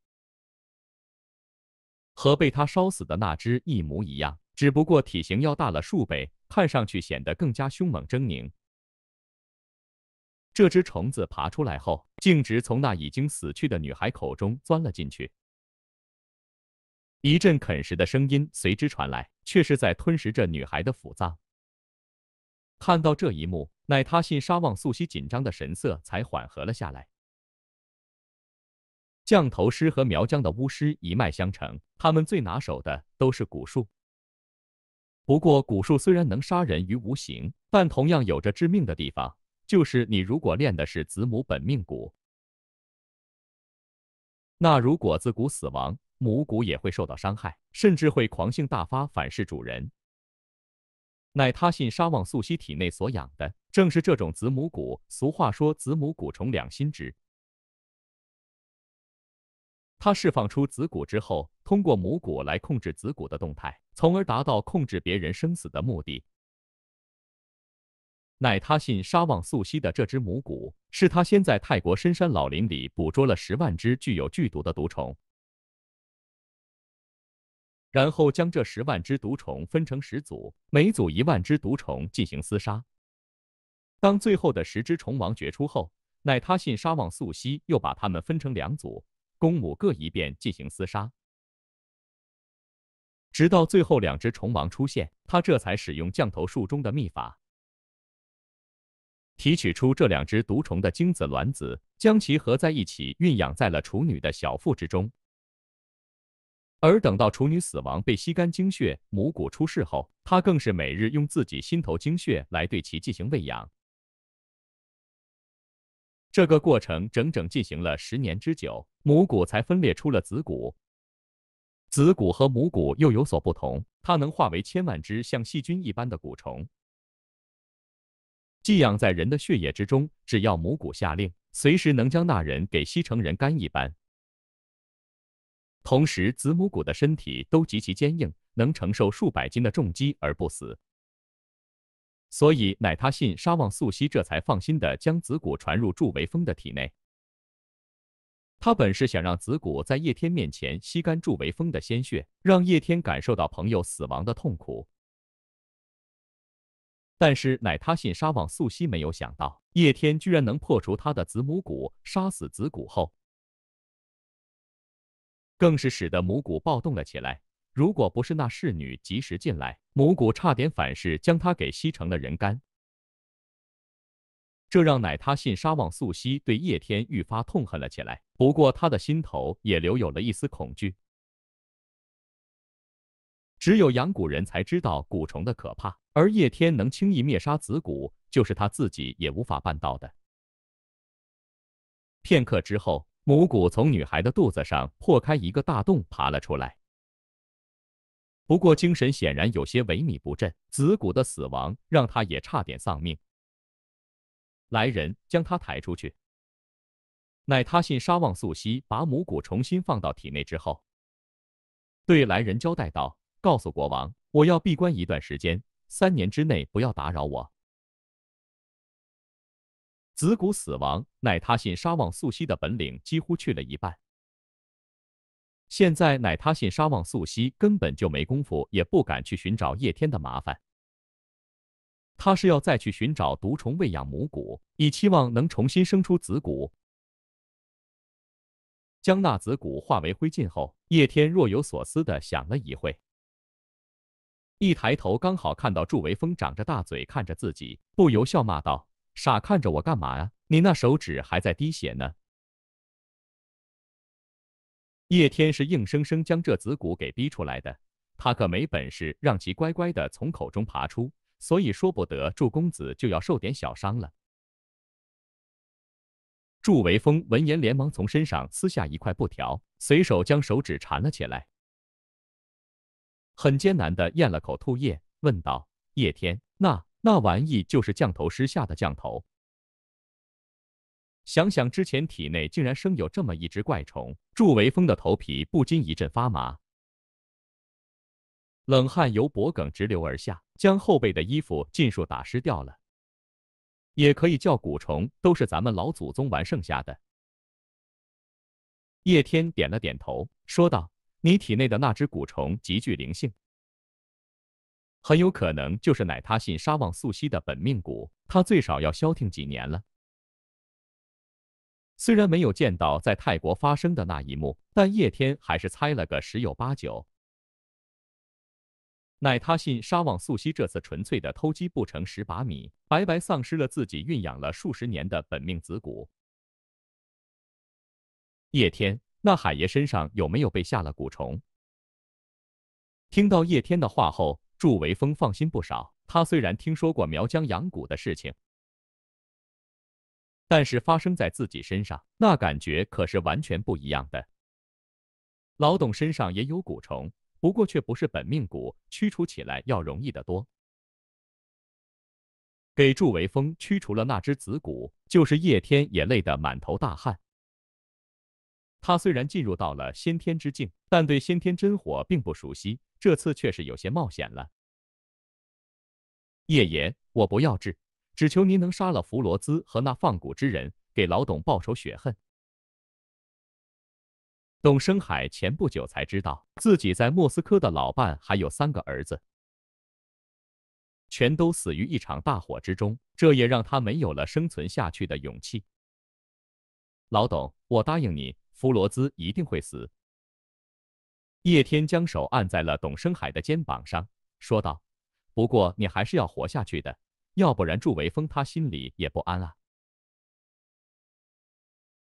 和被他烧死的那只一模一样，只不过体型要大了数倍，看上去显得更加凶猛狰狞。这只虫子爬出来后，径直从那已经死去的女孩口中钻了进去，一阵啃食的声音随之传来，却是在吞食着女孩的腹脏。看到这一幕，乃他信沙旺素西紧张的神色才缓和了下来。降头师和苗疆的巫师一脉相承，他们最拿手的都是蛊术。不过，蛊术虽然能杀人于无形，但同样有着致命的地方，就是你如果练的是子母本命蛊，那如果子蛊死亡，母蛊也会受到伤害，甚至会狂性大发，反噬主人。乃他信沙旺素汐体内所养的，正是这种子母蛊。俗话说，子母蛊虫两心知。他释放出子蛊之后，通过母蛊来控制子蛊的动态，从而达到控制别人生死的目的。乃他信沙旺素西的这只母蛊，是他先在泰国深山老林里捕捉了十万只具有剧毒的毒虫，然后将这十万只毒虫分成十组，每组一万只毒虫进行厮杀。当最后的十只虫王决出后，乃他信沙旺素西又把它们分成两组。公母各一遍进行厮杀，直到最后两只虫王出现，他这才使用降头术中的秘法，提取出这两只毒虫的精子卵子，将其合在一起，孕养在了处女的小腹之中。而等到处女死亡被吸干精血，母蛊出世后，他更是每日用自己心头精血来对其进行喂养。这个过程整整进行了十年之久，母骨才分裂出了子骨。子骨和母骨又有所不同，它能化为千万只像细菌一般的蛊虫，寄养在人的血液之中。只要母骨下令，随时能将那人给吸成人干一般。同时，子母骨的身体都极其坚硬，能承受数百斤的重击而不死。所以，乃他信沙旺素西这才放心的将子骨传入祝维峰的体内。他本是想让子骨在叶天面前吸干祝维峰的鲜血，让叶天感受到朋友死亡的痛苦。但是，乃他信沙旺素西没有想到，叶天居然能破除他的子母骨，杀死子骨后，更是使得母骨暴动了起来。如果不是那侍女及时进来，母蛊差点反噬，将她给吸成了人干。这让乃他信沙望素汐对叶天愈发痛恨了起来。不过他的心头也留有了一丝恐惧。只有养蛊人才知道蛊虫的可怕，而叶天能轻易灭杀子蛊，就是他自己也无法办到的。片刻之后，母蛊从女孩的肚子上破开一个大洞，爬了出来。不过精神显然有些萎靡不振，子骨的死亡让他也差点丧命。来人，将他抬出去。乃他信沙旺素西把母骨重新放到体内之后，对来人交代道：“告诉国王，我要闭关一段时间，三年之内不要打扰我。”子骨死亡，乃他信沙旺素西的本领几乎去了一半。现在乃他信沙妄素西根本就没功夫，也不敢去寻找叶天的麻烦。他是要再去寻找毒虫喂养母蛊，以期望能重新生出子蛊。将那子蛊化为灰烬后，叶天若有所思的想了一会，一抬头刚好看到祝维峰张着大嘴看着自己，不由笑骂道：“傻看着我干嘛呀？你那手指还在滴血呢！”叶天是硬生生将这子骨给逼出来的，他可没本事让其乖乖的从口中爬出，所以说不得祝公子就要受点小伤了。祝维峰闻言连忙从身上撕下一块布条，随手将手指缠了起来，很艰难的咽了口唾液，问道：“叶天，那那玩意就是降头师下的降头？”想想之前体内竟然生有这么一只怪虫，祝维峰的头皮不禁一阵发麻，冷汗由脖梗直流而下，将后背的衣服尽数打湿掉了。也可以叫蛊虫，都是咱们老祖宗玩剩下的。叶天点了点头，说道：“你体内的那只蛊虫极具灵性，很有可能就是乃他信沙旺素西的本命蛊，他最少要消停几年了。”虽然没有见到在泰国发生的那一幕，但叶天还是猜了个十有八九，乃他信沙旺素溪这次纯粹的偷鸡不成蚀把米，白白丧失了自己酝养了数十年的本命子骨。叶天，那海爷身上有没有被下了蛊虫？听到叶天的话后，祝维峰放心不少。他虽然听说过苗疆养蛊的事情。但是发生在自己身上，那感觉可是完全不一样的。老董身上也有蛊虫，不过却不是本命蛊，驱除起来要容易得多。给祝维峰驱除了那只子蛊，就是叶天也累得满头大汗。他虽然进入到了先天之境，但对先天真火并不熟悉，这次却是有些冒险了。叶爷，我不要治。只求您能杀了弗罗兹和那放蛊之人，给老董报仇雪恨。董生海前不久才知道，自己在莫斯科的老伴还有三个儿子，全都死于一场大火之中，这也让他没有了生存下去的勇气。老董，我答应你，弗罗兹一定会死。叶天将手按在了董生海的肩膀上，说道：“不过你还是要活下去的。”要不然，祝维峰他心里也不安啊。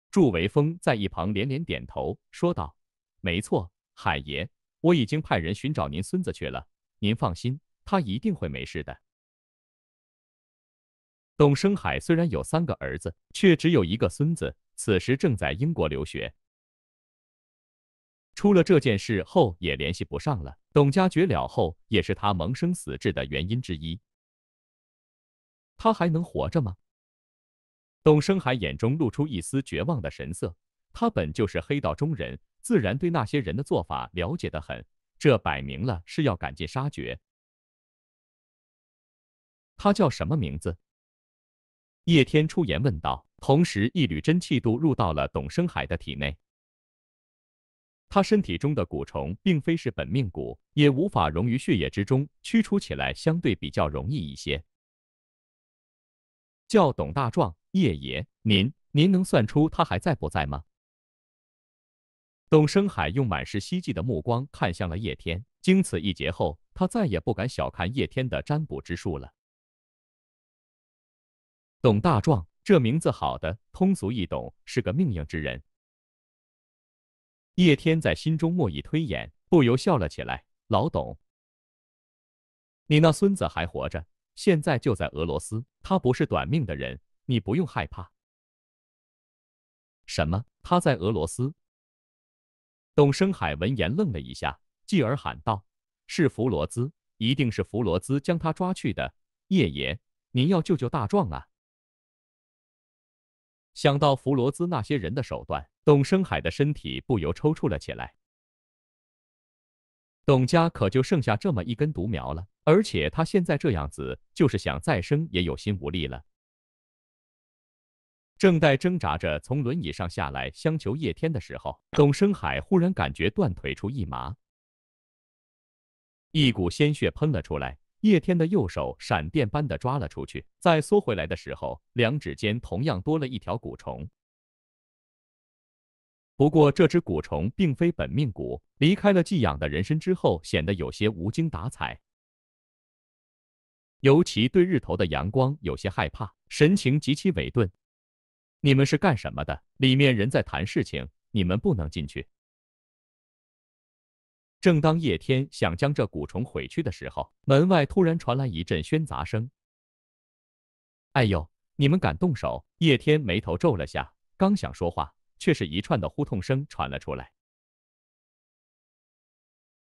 祝维峰在一旁连连点头，说道：“没错，海爷，我已经派人寻找您孙子去了。您放心，他一定会没事的。”董生海虽然有三个儿子，却只有一个孙子，此时正在英国留学。出了这件事后，也联系不上了。董家绝了后，也是他萌生死志的原因之一。他还能活着吗？董生海眼中露出一丝绝望的神色。他本就是黑道中人，自然对那些人的做法了解的很。这摆明了是要赶尽杀绝。他叫什么名字？叶天出言问道，同时一缕真气度入到了董生海的体内。他身体中的蛊虫并非是本命蛊，也无法溶于血液之中，驱除起来相对比较容易一些。叫董大壮，叶爷，您您能算出他还在不在吗？董生海用满是希冀的目光看向了叶天。经此一劫后，他再也不敢小看叶天的占卜之术了。董大壮这名字，好的，通俗易懂，是个命硬之人。叶天在心中默意推演，不由笑了起来。老董，你那孙子还活着？现在就在俄罗斯，他不是短命的人，你不用害怕。什么？他在俄罗斯？董生海闻言愣了一下，继而喊道：“是弗罗兹，一定是弗罗兹将他抓去的。”叶爷，您要救救大壮啊！想到弗罗兹那些人的手段，董生海的身体不由抽搐了起来。董家可就剩下这么一根独苗了。而且他现在这样子，就是想再生也有心无力了。正在挣扎着从轮椅上下来相求叶天的时候，董生海忽然感觉断腿处一麻，一股鲜血喷了出来。叶天的右手闪电般的抓了出去，在缩回来的时候，两指间同样多了一条蛊虫。不过这只蛊虫并非本命蛊，离开了寄养的人参之后，显得有些无精打采。尤其对日头的阳光有些害怕，神情极其委顿。你们是干什么的？里面人在谈事情，你们不能进去。正当叶天想将这蛊虫毁去的时候，门外突然传来一阵喧杂声。“哎呦，你们敢动手？”叶天眉头皱了下，刚想说话，却是一串的呼痛声传了出来。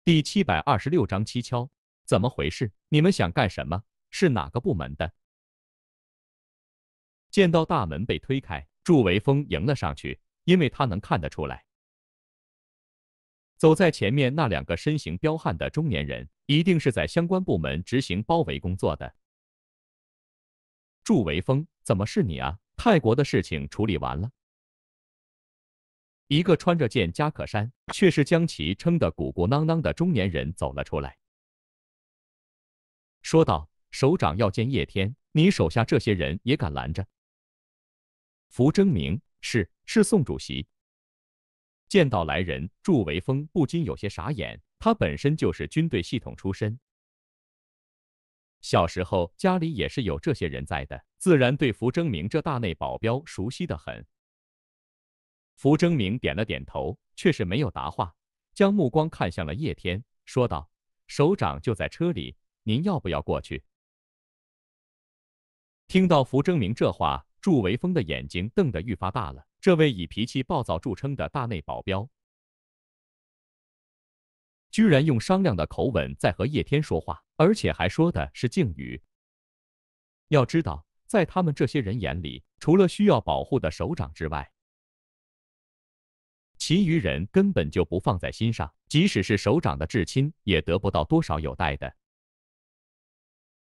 第七百二十六章蹊跷，怎么回事？你们想干什么？是哪个部门的？见到大门被推开，祝维峰迎了上去，因为他能看得出来，走在前面那两个身形彪悍的中年人，一定是在相关部门执行包围工作的。祝维峰，怎么是你啊？泰国的事情处理完了？一个穿着件夹克衫，却是将其撑得鼓鼓囊囊的中年人走了出来，说道。首长要见叶天，你手下这些人也敢拦着？福征明是是宋主席。见到来人，祝维峰不禁有些傻眼。他本身就是军队系统出身，小时候家里也是有这些人在的，自然对福征明这大内保镖熟悉的很。福征明点了点头，却是没有答话，将目光看向了叶天，说道：“首长就在车里，您要不要过去？”听到福征明这话，祝维峰的眼睛瞪得愈发大了。这位以脾气暴躁著称的大内保镖，居然用商量的口吻在和叶天说话，而且还说的是敬语。要知道，在他们这些人眼里，除了需要保护的首长之外，其余人根本就不放在心上，即使是首长的至亲，也得不到多少有待的。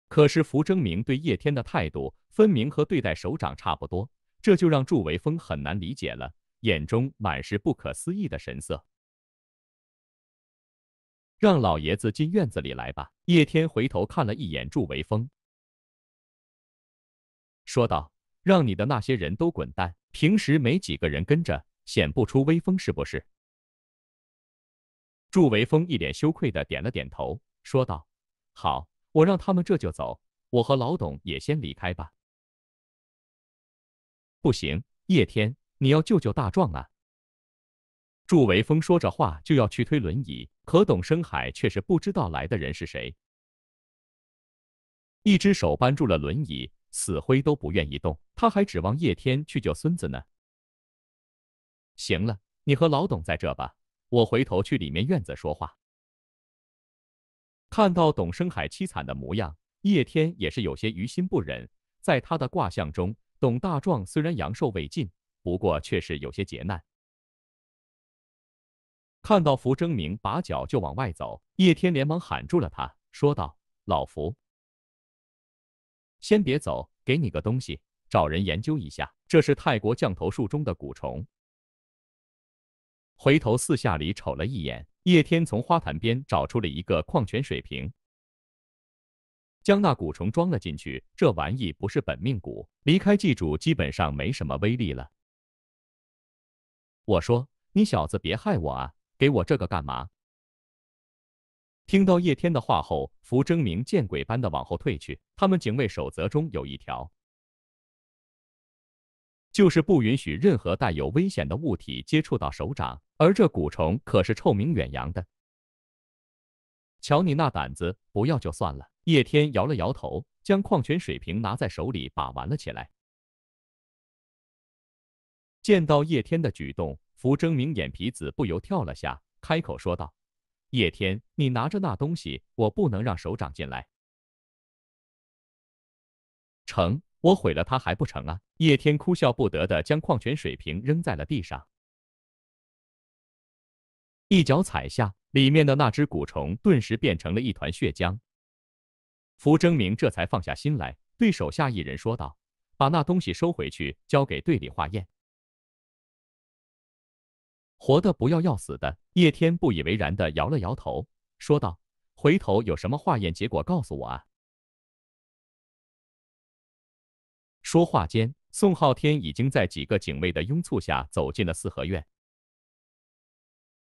可是福征明对叶天的态度。分明和对待首长差不多，这就让祝维峰很难理解了，眼中满是不可思议的神色。让老爷子进院子里来吧。叶天回头看了一眼祝维峰，说道：“让你的那些人都滚蛋，平时没几个人跟着，显不出威风，是不是？”祝维峰一脸羞愧的点了点头，说道：“好，我让他们这就走，我和老董也先离开吧。”不行，叶天，你要救救大壮啊！祝维峰说着话就要去推轮椅，可董生海却是不知道来的人是谁，一只手扳住了轮椅，死灰都不愿意动。他还指望叶天去救孙子呢。行了，你和老董在这吧，我回头去里面院子说话。看到董生海凄惨的模样，叶天也是有些于心不忍，在他的卦象中。董大壮虽然阳寿未尽，不过却是有些劫难。看到福征明拔脚就往外走，叶天连忙喊住了他，说道：“老福，先别走，给你个东西，找人研究一下。这是泰国降头术中的蛊虫。”回头四下里瞅了一眼，叶天从花坛边找出了一个矿泉水瓶。将那蛊虫装了进去，这玩意不是本命蛊，离开祭主基本上没什么威力了。我说，你小子别害我啊！给我这个干嘛？听到叶天的话后，符征明见鬼般的往后退去。他们警卫守则中有一条，就是不允许任何带有危险的物体接触到手掌，而这蛊虫可是臭名远扬的。瞧你那胆子，不要就算了。叶天摇了摇头，将矿泉水瓶拿在手里把玩了起来。见到叶天的举动，福征明眼皮子不由跳了下，开口说道：“叶天，你拿着那东西，我不能让首长进来。”“成，我毁了他还不成啊？”叶天哭笑不得的将矿泉水瓶扔在了地上，一脚踩下，里面的那只蛊虫顿时变成了一团血浆。福征明这才放下心来，对手下一人说道：“把那东西收回去，交给队里化验。活的不要，要死的。”叶天不以为然的摇了摇头，说道：“回头有什么化验结果，告诉我啊。”说话间，宋昊天已经在几个警卫的拥簇下走进了四合院。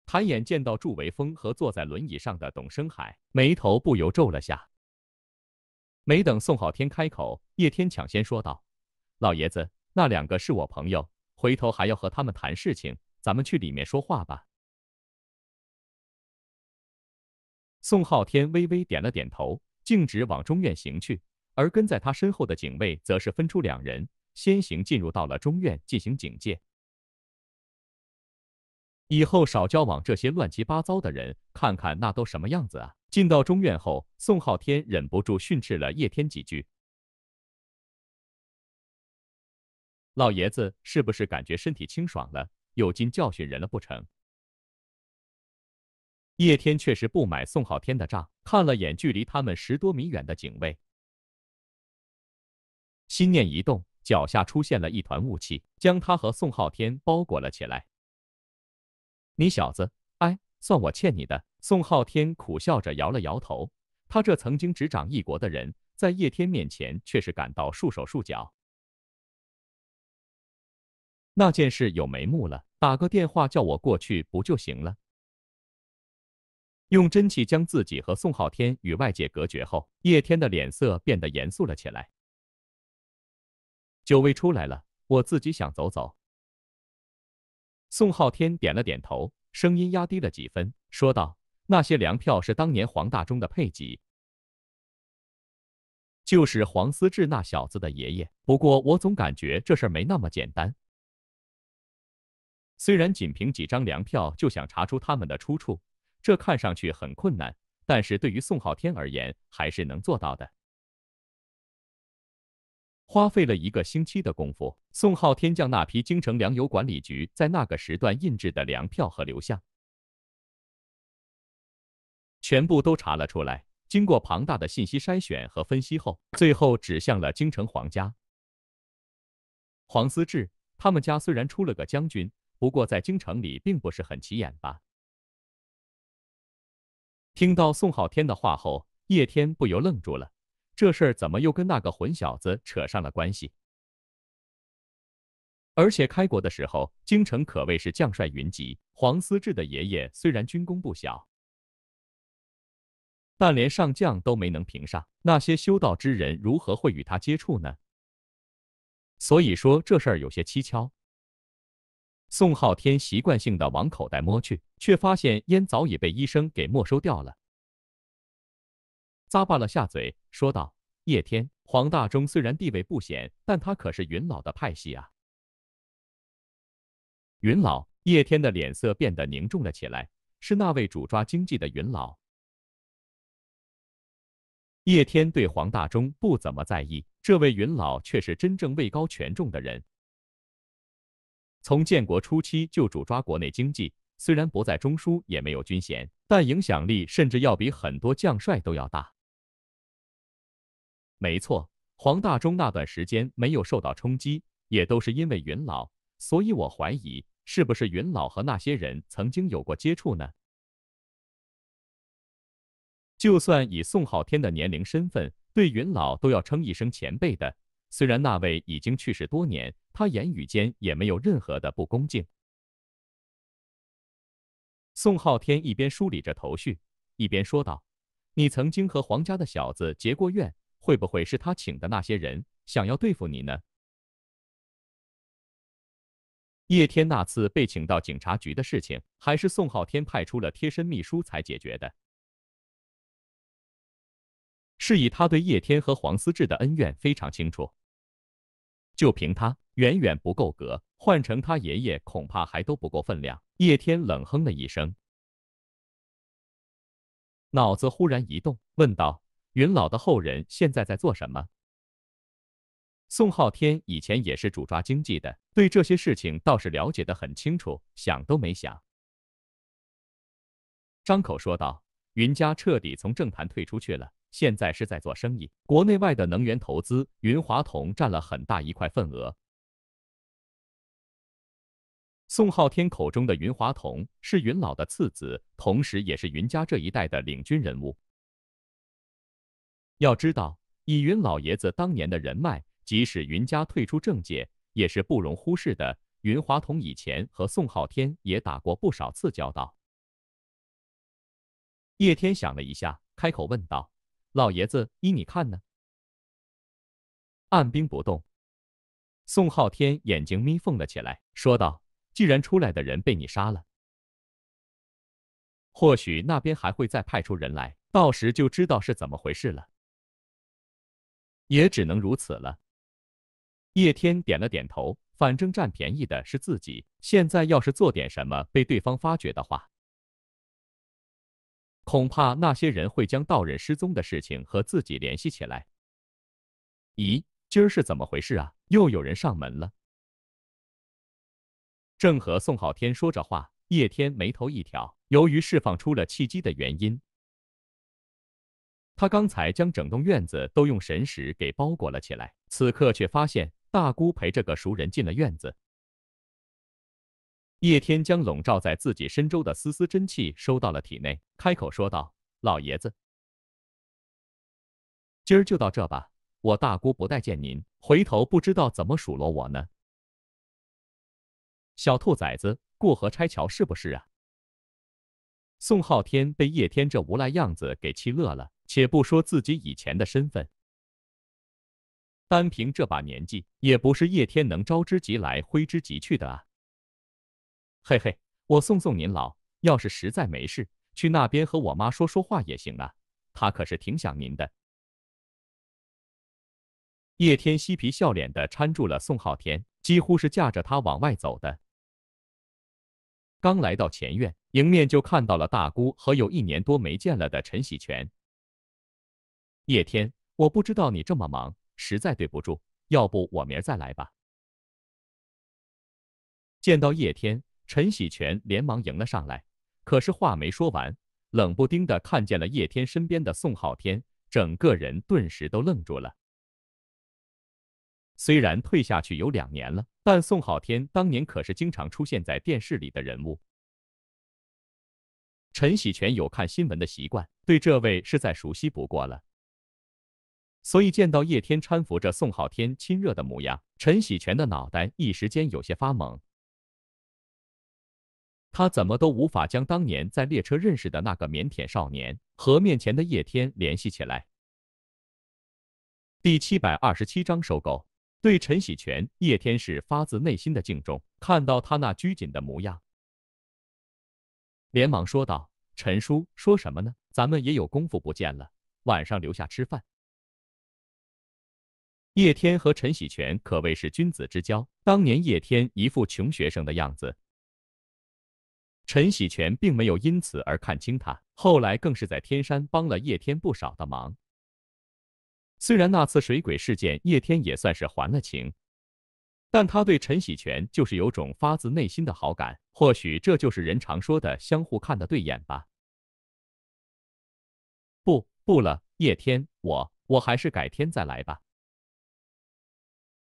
抬眼见到祝维峰和坐在轮椅上的董生海，眉头不由皱了下。没等宋浩天开口，叶天抢先说道：“老爷子，那两个是我朋友，回头还要和他们谈事情，咱们去里面说话吧。”宋浩天微微点了点头，径直往中院行去，而跟在他身后的警卫则是分出两人，先行进入到了中院进行警戒。以后少交往这些乱七八糟的人，看看那都什么样子啊！进到中院后，宋浩天忍不住训斥了叶天几句。老爷子是不是感觉身体清爽了，有劲教训人了不成？叶天却是不买宋浩天的账，看了眼距离他们十多米远的警卫，心念一动，脚下出现了一团雾气，将他和宋浩天包裹了起来。你小子，哎，算我欠你的。宋昊天苦笑着摇了摇头。他这曾经执掌一国的人，在叶天面前却是感到束手束脚。那件事有眉目了，打个电话叫我过去不就行了？用真气将自己和宋昊天与外界隔绝后，叶天的脸色变得严肃了起来。酒味出来了，我自己想走走。宋浩天点了点头，声音压低了几分，说道：“那些粮票是当年黄大中的配给，就是黄思志那小子的爷爷。不过我总感觉这事没那么简单。虽然仅凭几张粮票就想查出他们的出处，这看上去很困难，但是对于宋浩天而言，还是能做到的。”花费了一个星期的功夫，宋浩天将那批京城粮油管理局在那个时段印制的粮票和流向全部都查了出来。经过庞大的信息筛选和分析后，最后指向了京城皇家。黄思志。他们家虽然出了个将军，不过在京城里并不是很起眼吧？听到宋浩天的话后，叶天不由愣住了。这事儿怎么又跟那个混小子扯上了关系？而且开国的时候，京城可谓是将帅云集。黄思志的爷爷虽然军功不小，但连上将都没能评上。那些修道之人如何会与他接触呢？所以说这事儿有些蹊跷。宋昊天习惯性的往口袋摸去，却发现烟早已被医生给没收掉了。咂巴了下嘴，说道：“叶天，黄大中虽然地位不显，但他可是云老的派系啊。”云老，叶天的脸色变得凝重了起来。是那位主抓经济的云老。叶天对黄大中不怎么在意，这位云老却是真正位高权重的人。从建国初期就主抓国内经济，虽然不在中枢，也没有军衔，但影响力甚至要比很多将帅都要大。没错，黄大忠那段时间没有受到冲击，也都是因为云老。所以我怀疑，是不是云老和那些人曾经有过接触呢？就算以宋昊天的年龄、身份，对云老都要称一声前辈的。虽然那位已经去世多年，他言语间也没有任何的不恭敬。宋昊天一边梳理着头绪，一边说道：“你曾经和黄家的小子结过怨？”会不会是他请的那些人想要对付你呢？叶天那次被请到警察局的事情，还是宋浩天派出了贴身秘书才解决的。是以他对叶天和黄思志的恩怨非常清楚，就凭他远远不够格，换成他爷爷恐怕还都不够分量。叶天冷哼了一声，脑子忽然一动，问道。云老的后人现在在做什么？宋昊天以前也是主抓经济的，对这些事情倒是了解的很清楚，想都没想，张口说道：“云家彻底从政坛退出去了，现在是在做生意，国内外的能源投资，云华铜占了很大一块份额。”宋昊天口中的云华铜是云老的次子，同时也是云家这一代的领军人物。要知道，以云老爷子当年的人脉，即使云家退出政界，也是不容忽视的。云华同以前和宋昊天也打过不少次交道。叶天想了一下，开口问道：“老爷子，依你看呢？”按兵不动。宋昊天眼睛眯缝了起来，说道：“既然出来的人被你杀了，或许那边还会再派出人来，到时就知道是怎么回事了。”也只能如此了。叶天点了点头，反正占便宜的是自己。现在要是做点什么被对方发觉的话，恐怕那些人会将道人失踪的事情和自己联系起来。咦，今儿是怎么回事啊？又有人上门了。正和宋浩天说着话，叶天眉头一挑，由于释放出了气机的原因。他刚才将整栋院子都用神石给包裹了起来，此刻却发现大姑陪着个熟人进了院子。叶天将笼罩在自己身周的丝丝真气收到了体内，开口说道：“老爷子，今儿就到这吧。我大姑不待见您，回头不知道怎么数落我呢。小兔崽子，过河拆桥是不是啊？”宋昊天被叶天这无赖样子给气乐了。且不说自己以前的身份，单凭这把年纪，也不是叶天能招之即来、挥之即去的啊。嘿嘿，我送送您老，要是实在没事，去那边和我妈说说话也行啊，她可是挺想您的。叶天嬉皮笑脸的搀住了宋浩天，几乎是架着他往外走的。刚来到前院，迎面就看到了大姑和有一年多没见了的陈喜全。叶天，我不知道你这么忙，实在对不住。要不我明儿再来吧。见到叶天，陈喜全连忙迎了上来，可是话没说完，冷不丁的看见了叶天身边的宋浩天，整个人顿时都愣住了。虽然退下去有两年了，但宋浩天当年可是经常出现在电视里的人物。陈喜全有看新闻的习惯，对这位是再熟悉不过了。所以见到叶天搀扶着宋浩天亲热的模样，陈喜全的脑袋一时间有些发懵。他怎么都无法将当年在列车认识的那个腼腆少年和面前的叶天联系起来。第七百二十七章收购。对陈喜全，叶天是发自内心的敬重。看到他那拘谨的模样，连忙说道：“陈叔，说什么呢？咱们也有功夫不见了，晚上留下吃饭。”叶天和陈喜全可谓是君子之交。当年叶天一副穷学生的样子，陈喜全并没有因此而看轻他。后来更是在天山帮了叶天不少的忙。虽然那次水鬼事件叶天也算是还了情，但他对陈喜全就是有种发自内心的好感。或许这就是人常说的相互看的对眼吧。不，不了，叶天，我，我还是改天再来吧。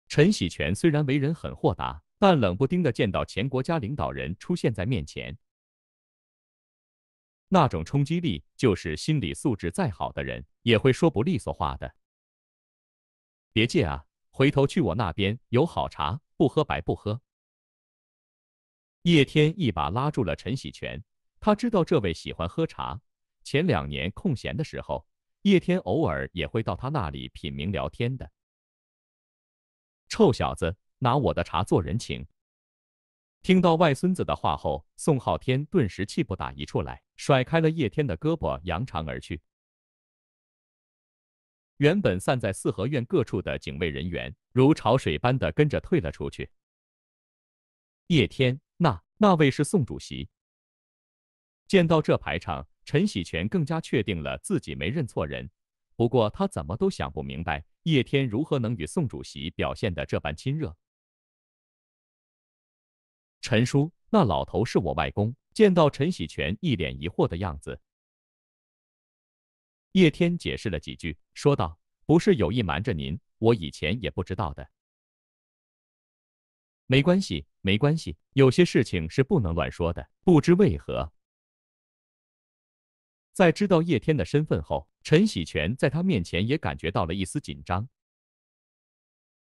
陈喜全虽然为人很豁达，但冷不丁的见到前国家领导人出现在面前，那种冲击力，就是心理素质再好的人也会说不利索话的。别介啊，回头去我那边有好茶，不喝白不喝。叶天一把拉住了陈喜全，他知道这位喜欢喝茶。前两年空闲的时候，叶天偶尔也会到他那里品茗聊天的。臭小子，拿我的茶做人情！听到外孙子的话后，宋昊天顿时气不打一处来，甩开了叶天的胳膊，扬长而去。原本散在四合院各处的警卫人员，如潮水般的跟着退了出去。叶天，那那位是宋主席？见到这排场，陈喜全更加确定了自己没认错人。不过他怎么都想不明白，叶天如何能与宋主席表现的这般亲热。陈叔，那老头是我外公。见到陈喜全一脸疑惑的样子，叶天解释了几句，说道：“不是有意瞒着您，我以前也不知道的。”没关系，没关系，有些事情是不能乱说的。不知为何。在知道叶天的身份后，陈喜全在他面前也感觉到了一丝紧张。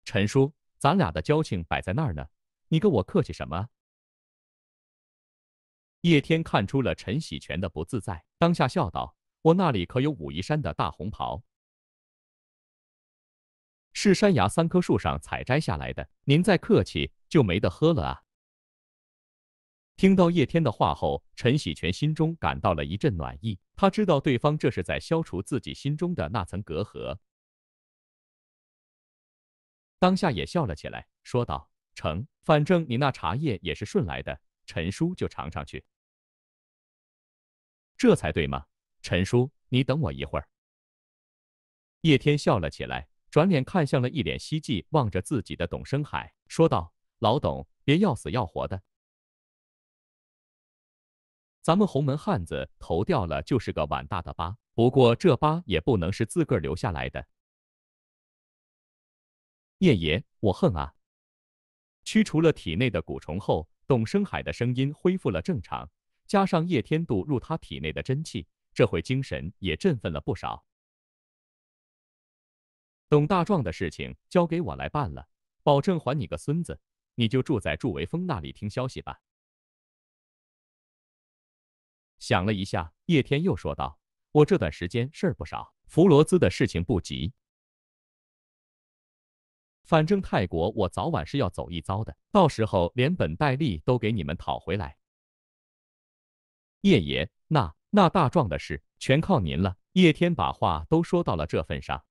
陈叔，咱俩的交情摆在那儿呢，你跟我客气什么叶天看出了陈喜全的不自在，当下笑道：“我那里可有武夷山的大红袍，是山崖三棵树上采摘下来的。您再客气就没得喝了啊。”听到叶天的话后，陈喜全心中感到了一阵暖意。他知道对方这是在消除自己心中的那层隔阂，当下也笑了起来，说道：“成，反正你那茶叶也是顺来的，陈叔就尝尝去，这才对嘛。”陈叔，你等我一会儿。”叶天笑了起来，转脸看向了一脸希冀望着自己的董生海，说道：“老董，别要死要活的。”咱们红门汉子头掉了，就是个碗大的疤。不过这疤也不能是自个儿留下来的。叶爷，我恨啊！驱除了体内的蛊虫后，董生海的声音恢复了正常，加上叶天度入他体内的真气，这会精神也振奋了不少。董大壮的事情交给我来办了，保证还你个孙子。你就住在祝维峰那里听消息吧。想了一下，叶天又说道：“我这段时间事儿不少，弗罗兹的事情不急。反正泰国我早晚是要走一遭的，到时候连本带利都给你们讨回来。”叶爷，那那大壮的事全靠您了。叶天把话都说到了这份上。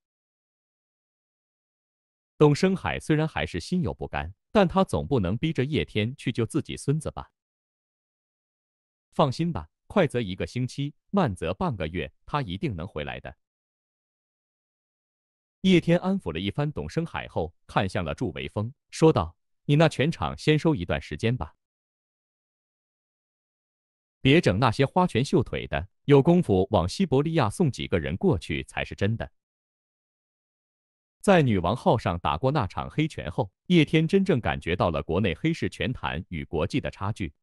董生海虽然还是心有不甘，但他总不能逼着叶天去救自己孙子吧？放心吧。快则一个星期，慢则半个月，他一定能回来的。叶天安抚了一番董生海后，看向了祝维峰，说道：“你那全场先收一段时间吧，别整那些花拳绣腿的，有功夫往西伯利亚送几个人过去才是真的。”在女王号上打过那场黑拳后，叶天真正感觉到了国内黑市拳坛与国际的差距。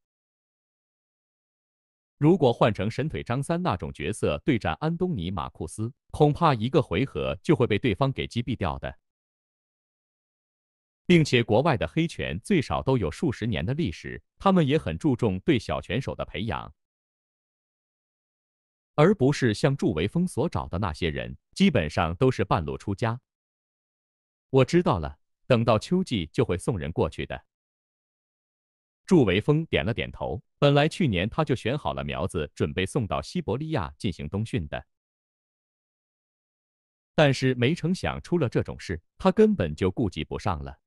如果换成神腿张三那种角色对战安东尼马库斯，恐怕一个回合就会被对方给击毙掉的。并且国外的黑拳最少都有数十年的历史，他们也很注重对小拳手的培养，而不是像祝维峰所找的那些人，基本上都是半路出家。我知道了，等到秋季就会送人过去的。祝维峰点了点头。本来去年他就选好了苗子，准备送到西伯利亚进行冬训的，但是没成想出了这种事，他根本就顾及不上了。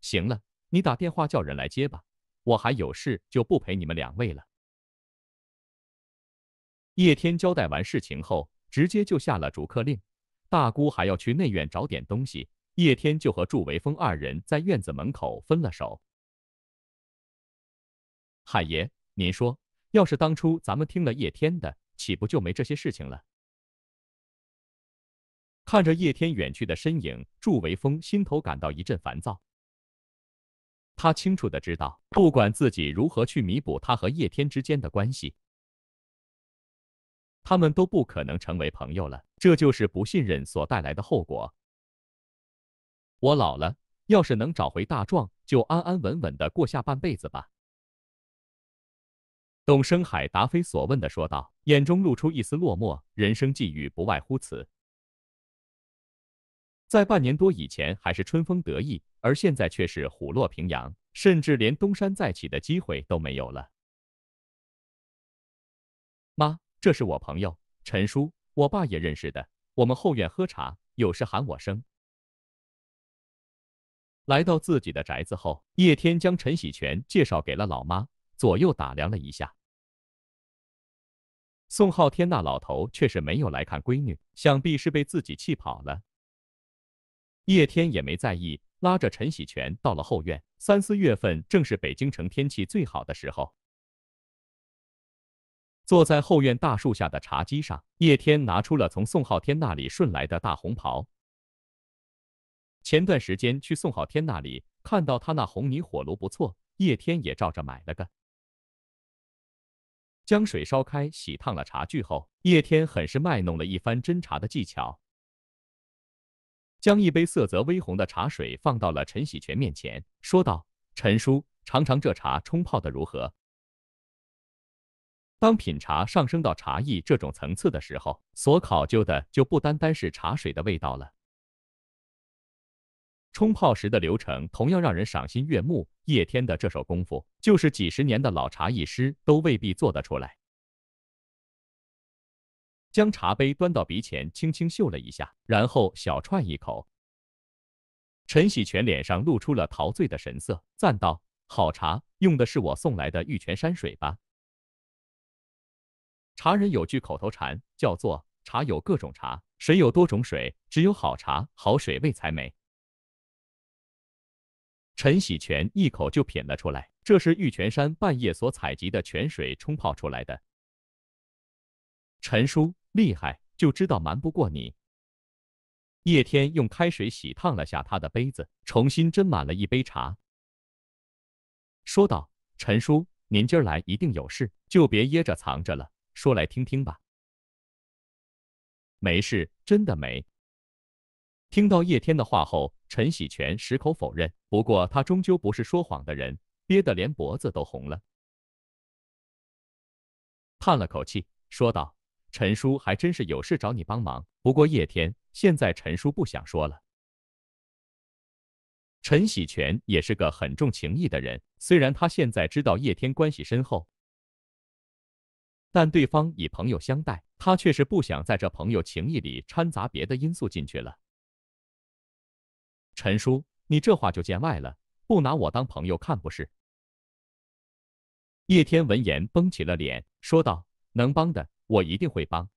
行了，你打电话叫人来接吧，我还有事，就不陪你们两位了。叶天交代完事情后，直接就下了逐客令。大姑还要去内院找点东西，叶天就和祝维峰二人在院子门口分了手。海爷，您说，要是当初咱们听了叶天的，岂不就没这些事情了？看着叶天远去的身影，祝维峰心头感到一阵烦躁。他清楚的知道，不管自己如何去弥补他和叶天之间的关系，他们都不可能成为朋友了。这就是不信任所带来的后果。我老了，要是能找回大壮，就安安稳稳的过下半辈子吧。董生海答非所问的说道，眼中露出一丝落寞。人生际遇不外乎此，在半年多以前还是春风得意，而现在却是虎落平阳，甚至连东山再起的机会都没有了。妈，这是我朋友陈叔，我爸也认识的。我们后院喝茶，有事喊我声。来到自己的宅子后，叶天将陈喜全介绍给了老妈。左右打量了一下，宋浩天那老头却是没有来看闺女，想必是被自己气跑了。叶天也没在意，拉着陈喜全到了后院。三四月份正是北京城天气最好的时候。坐在后院大树下的茶几上，叶天拿出了从宋浩天那里顺来的大红袍。前段时间去宋浩天那里，看到他那红泥火炉不错，叶天也照着买了个。将水烧开，洗烫了茶具后，叶天很是卖弄了一番斟茶的技巧，将一杯色泽微红的茶水放到了陈喜全面前，说道：“陈叔，尝尝这茶冲泡的如何？”当品茶上升到茶艺这种层次的时候，所考究的就不单单是茶水的味道了。冲泡时的流程同样让人赏心悦目。叶天的这手功夫，就是几十年的老茶艺师都未必做得出来。将茶杯端到鼻前，轻轻嗅了一下，然后小啜一口。陈喜全脸上露出了陶醉的神色，赞道：“好茶，用的是我送来的玉泉山水吧？”茶人有句口头禅，叫做“茶有各种茶，水有多种水，只有好茶好水味才美。”陈喜泉一口就品了出来，这是玉泉山半夜所采集的泉水冲泡出来的。陈叔厉害，就知道瞒不过你。叶天用开水洗烫了下他的杯子，重新斟满了一杯茶，说道：“陈叔，您今儿来一定有事，就别掖着藏着了，说来听听吧。”“没事，真的没。”听到叶天的话后，陈喜全矢口否认。不过他终究不是说谎的人，憋得连脖子都红了，叹了口气，说道：“陈叔还真是有事找你帮忙。不过叶天，现在陈叔不想说了。”陈喜全也是个很重情义的人，虽然他现在知道叶天关系深厚，但对方以朋友相待，他却是不想在这朋友情谊里掺杂别的因素进去了。陈叔，你这话就见外了，不拿我当朋友看不是？叶天闻言绷起了脸，说道：“能帮的我一定会帮，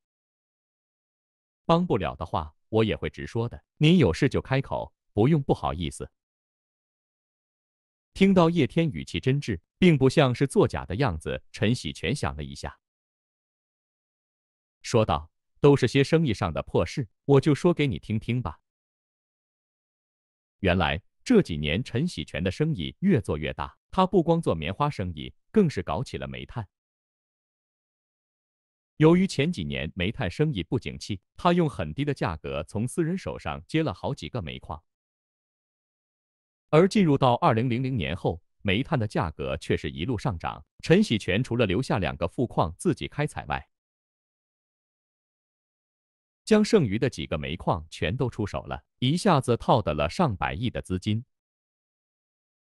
帮不了的话我也会直说的。您有事就开口，不用不好意思。”听到叶天语气真挚，并不像是作假的样子，陈喜全想了一下，说道：“都是些生意上的破事，我就说给你听听吧。”原来这几年陈喜全的生意越做越大，他不光做棉花生意，更是搞起了煤炭。由于前几年煤炭生意不景气，他用很低的价格从私人手上接了好几个煤矿。而进入到二零零零年后，煤炭的价格却是一路上涨。陈喜全除了留下两个富矿自己开采外，将剩余的几个煤矿全都出手了，一下子套得了上百亿的资金。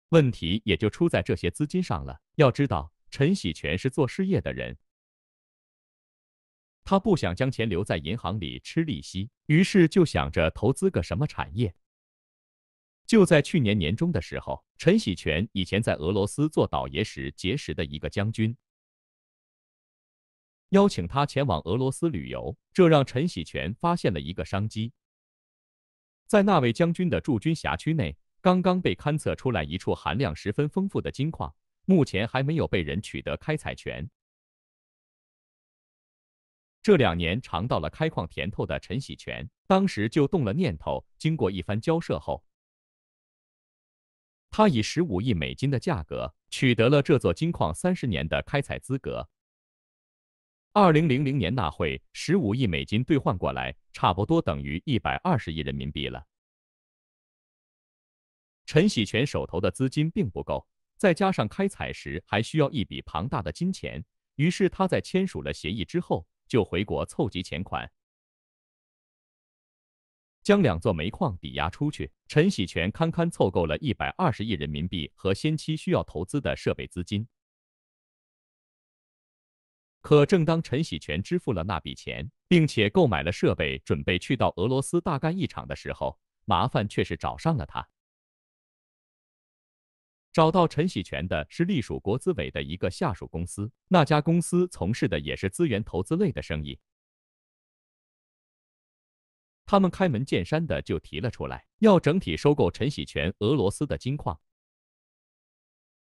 问题也就出在这些资金上了。要知道，陈喜全是做事业的人，他不想将钱留在银行里吃利息，于是就想着投资个什么产业。就在去年年中的时候，陈喜全以前在俄罗斯做倒爷时结识的一个将军。邀请他前往俄罗斯旅游，这让陈喜全发现了一个商机。在那位将军的驻军辖区内，刚刚被勘测出来一处含量十分丰富的金矿，目前还没有被人取得开采权。这两年尝到了开矿甜头的陈喜全，当时就动了念头。经过一番交涉后，他以十五亿美金的价格取得了这座金矿三十年的开采资格。二零零零年那会，十五亿美金兑换过来，差不多等于一百二十亿人民币了。陈喜全手头的资金并不够，再加上开采时还需要一笔庞大的金钱，于是他在签署了协议之后，就回国凑集钱款，将两座煤矿抵押出去。陈喜全堪堪凑够了一百二十亿人民币和先期需要投资的设备资金。可正当陈喜全支付了那笔钱，并且购买了设备，准备去到俄罗斯大干一场的时候，麻烦却是找上了他。找到陈喜全的是隶属国资委的一个下属公司，那家公司从事的也是资源投资类的生意。他们开门见山的就提了出来，要整体收购陈喜全俄罗斯的金矿。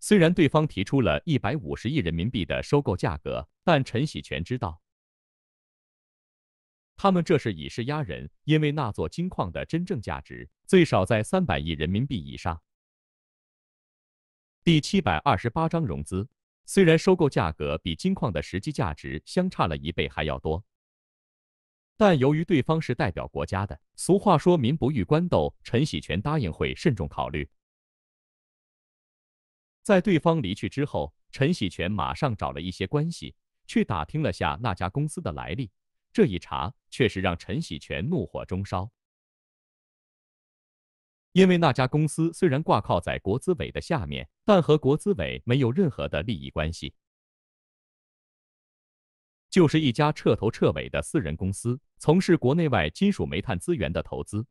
虽然对方提出了一百五十亿人民币的收购价格，但陈喜全知道，他们这是以势压人，因为那座金矿的真正价值最少在三百亿人民币以上。第七百二十八章融资，虽然收购价格比金矿的实际价值相差了一倍还要多，但由于对方是代表国家的，俗话说“民不与官斗”，陈喜全答应会慎重考虑。在对方离去之后，陈喜全马上找了一些关系去打听了下那家公司的来历。这一查，却是让陈喜全怒火中烧，因为那家公司虽然挂靠在国资委的下面，但和国资委没有任何的利益关系，就是一家彻头彻尾的私人公司，从事国内外金属、煤炭资源的投资。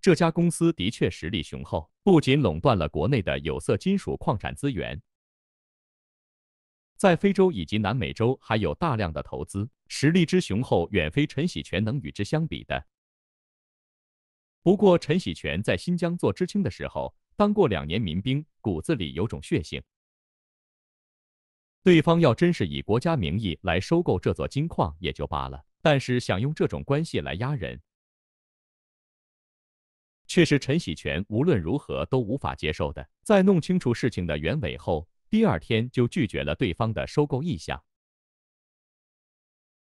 这家公司的确实力雄厚。不仅垄断了国内的有色金属矿产资源，在非洲以及南美洲还有大量的投资，实力之雄厚远非陈喜全能与之相比的。不过，陈喜全在新疆做知青的时候，当过两年民兵，骨子里有种血性。对方要真是以国家名义来收购这座金矿也就罢了，但是想用这种关系来压人。却是陈喜全无论如何都无法接受的。在弄清楚事情的原委后，第二天就拒绝了对方的收购意向。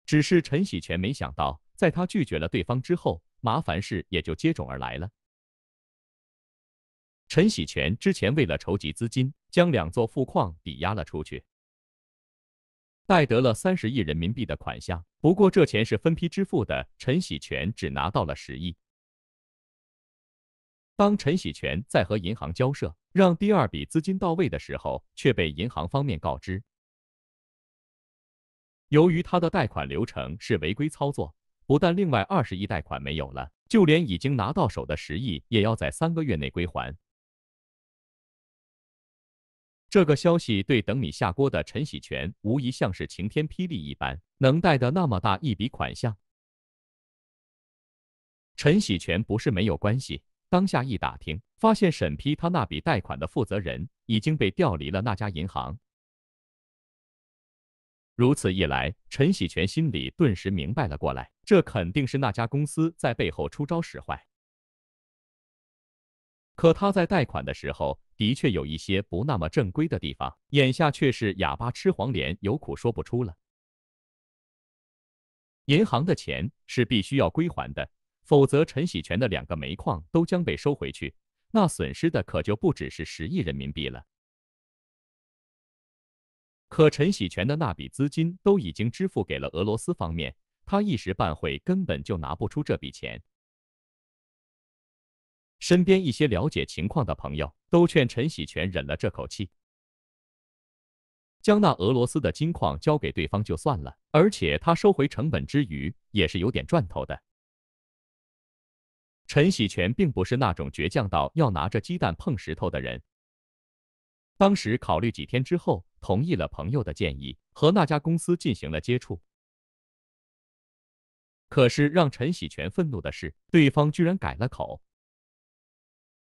只是陈喜全没想到，在他拒绝了对方之后，麻烦事也就接踵而来了。陈喜全之前为了筹集资金，将两座富矿抵押了出去，贷得了三十亿人民币的款项。不过这钱是分批支付的，陈喜全只拿到了十亿。当陈喜全在和银行交涉，让第二笔资金到位的时候，却被银行方面告知，由于他的贷款流程是违规操作，不但另外二十亿贷款没有了，就连已经拿到手的十亿也要在三个月内归还。这个消息对等米下锅的陈喜全无疑像是晴天霹雳一般，能贷的那么大一笔款项，陈喜全不是没有关系。当下一打听，发现审批他那笔贷款的负责人已经被调离了那家银行。如此一来，陈喜全心里顿时明白了过来，这肯定是那家公司在背后出招使坏。可他在贷款的时候，的确有一些不那么正规的地方，眼下却是哑巴吃黄连，有苦说不出了。银行的钱是必须要归还的。否则，陈喜全的两个煤矿都将被收回去，那损失的可就不只是十亿人民币了。可陈喜全的那笔资金都已经支付给了俄罗斯方面，他一时半会根本就拿不出这笔钱。身边一些了解情况的朋友都劝陈喜全忍了这口气，将那俄罗斯的金矿交给对方就算了，而且他收回成本之余也是有点赚头的。陈喜全并不是那种倔强到要拿着鸡蛋碰石头的人。当时考虑几天之后，同意了朋友的建议，和那家公司进行了接触。可是让陈喜全愤怒的是，对方居然改了口，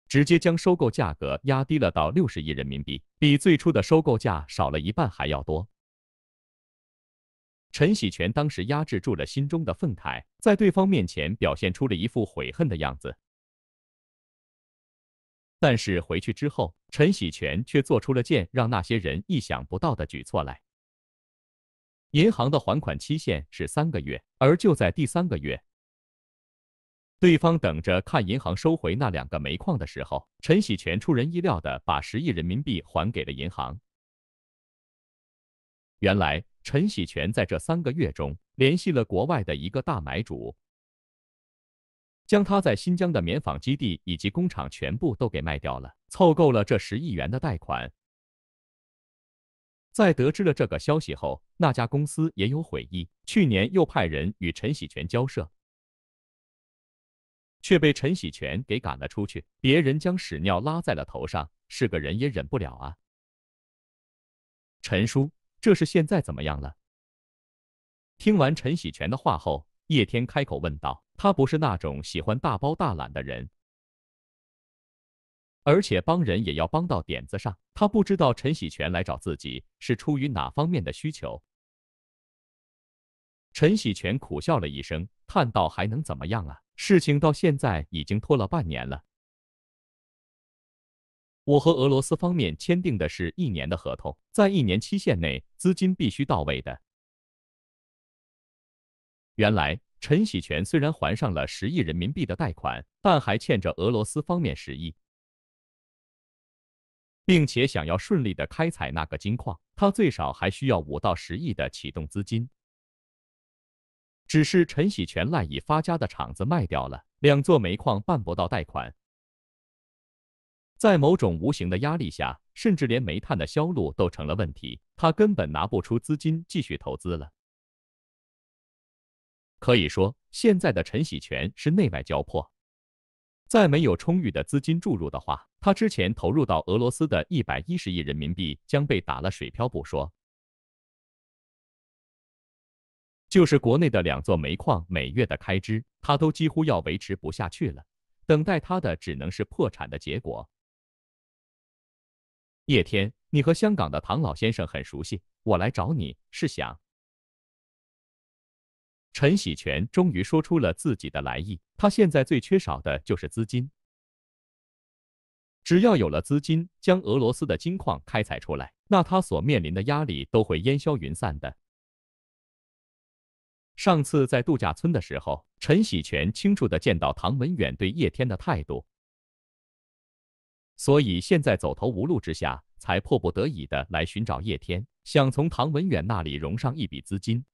直接将收购价格压低了到六十亿人民币，比最初的收购价少了一半还要多。陈喜全当时压制住了心中的愤慨，在对方面前表现出了一副悔恨的样子。但是回去之后，陈喜全却做出了件让那些人意想不到的举措来。银行的还款期限是三个月，而就在第三个月，对方等着看银行收回那两个煤矿的时候，陈喜全出人意料的把十亿人民币还给了银行。原来。陈喜全在这三个月中联系了国外的一个大买主，将他在新疆的棉纺基地以及工厂全部都给卖掉了，凑够了这十亿元的贷款。在得知了这个消息后，那家公司也有悔意，去年又派人与陈喜全交涉，却被陈喜全给赶了出去。别人将屎尿拉在了头上，是个人也忍不了啊，陈叔。这是现在怎么样了？听完陈喜全的话后，叶天开口问道：“他不是那种喜欢大包大揽的人，而且帮人也要帮到点子上。”他不知道陈喜全来找自己是出于哪方面的需求。陈喜全苦笑了一声，叹道：“还能怎么样啊？事情到现在已经拖了半年了。”我和俄罗斯方面签订的是一年的合同，在一年期限内资金必须到位的。原来陈喜全虽然还上了十亿人民币的贷款，但还欠着俄罗斯方面十亿，并且想要顺利的开采那个金矿，他最少还需要五到十亿的启动资金。只是陈喜全赖以发家的厂子卖掉了，两座煤矿办不到贷款。在某种无形的压力下，甚至连煤炭的销路都成了问题，他根本拿不出资金继续投资了。可以说，现在的陈喜全是内外交迫。再没有充裕的资金注入的话，他之前投入到俄罗斯的一百一十亿人民币将被打了水漂不说，就是国内的两座煤矿每月的开支，他都几乎要维持不下去了。等待他的只能是破产的结果。叶天，你和香港的唐老先生很熟悉。我来找你是想……陈喜全终于说出了自己的来意。他现在最缺少的就是资金。只要有了资金，将俄罗斯的金矿开采出来，那他所面临的压力都会烟消云散的。上次在度假村的时候，陈喜全清楚的见到唐文远对叶天的态度。所以现在走投无路之下，才迫不得已的来寻找叶天，想从唐文远那里融上一笔资金。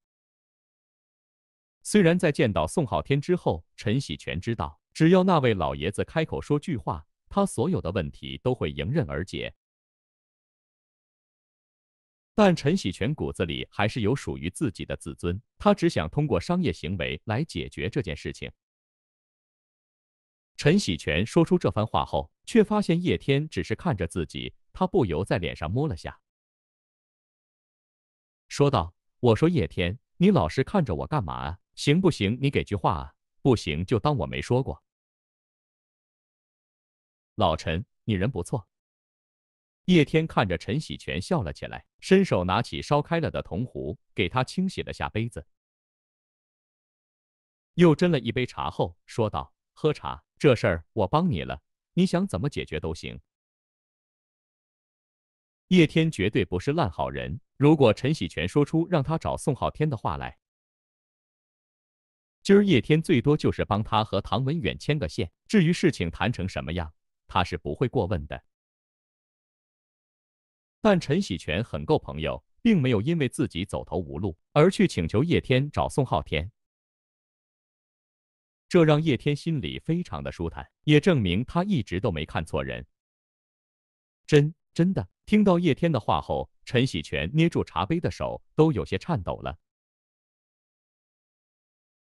虽然在见到宋浩天之后，陈喜全知道，只要那位老爷子开口说句话，他所有的问题都会迎刃而解。但陈喜全骨子里还是有属于自己的自尊，他只想通过商业行为来解决这件事情。陈喜全说出这番话后，却发现叶天只是看着自己，他不由在脸上摸了下，说道：“我说叶天，你老是看着我干嘛啊？行不行？你给句话啊！不行就当我没说过。”老陈，你人不错。叶天看着陈喜全笑了起来，伸手拿起烧开了的铜壶，给他清洗了下杯子，又斟了一杯茶后说道：“喝茶。”这事儿我帮你了，你想怎么解决都行。叶天绝对不是烂好人，如果陈喜全说出让他找宋浩天的话来，今儿叶天最多就是帮他和唐文远牵个线，至于事情谈成什么样，他是不会过问的。但陈喜全很够朋友，并没有因为自己走投无路而去请求叶天找宋浩天。这让叶天心里非常的舒坦，也证明他一直都没看错人。真真的听到叶天的话后，陈喜全捏住茶杯的手都有些颤抖了。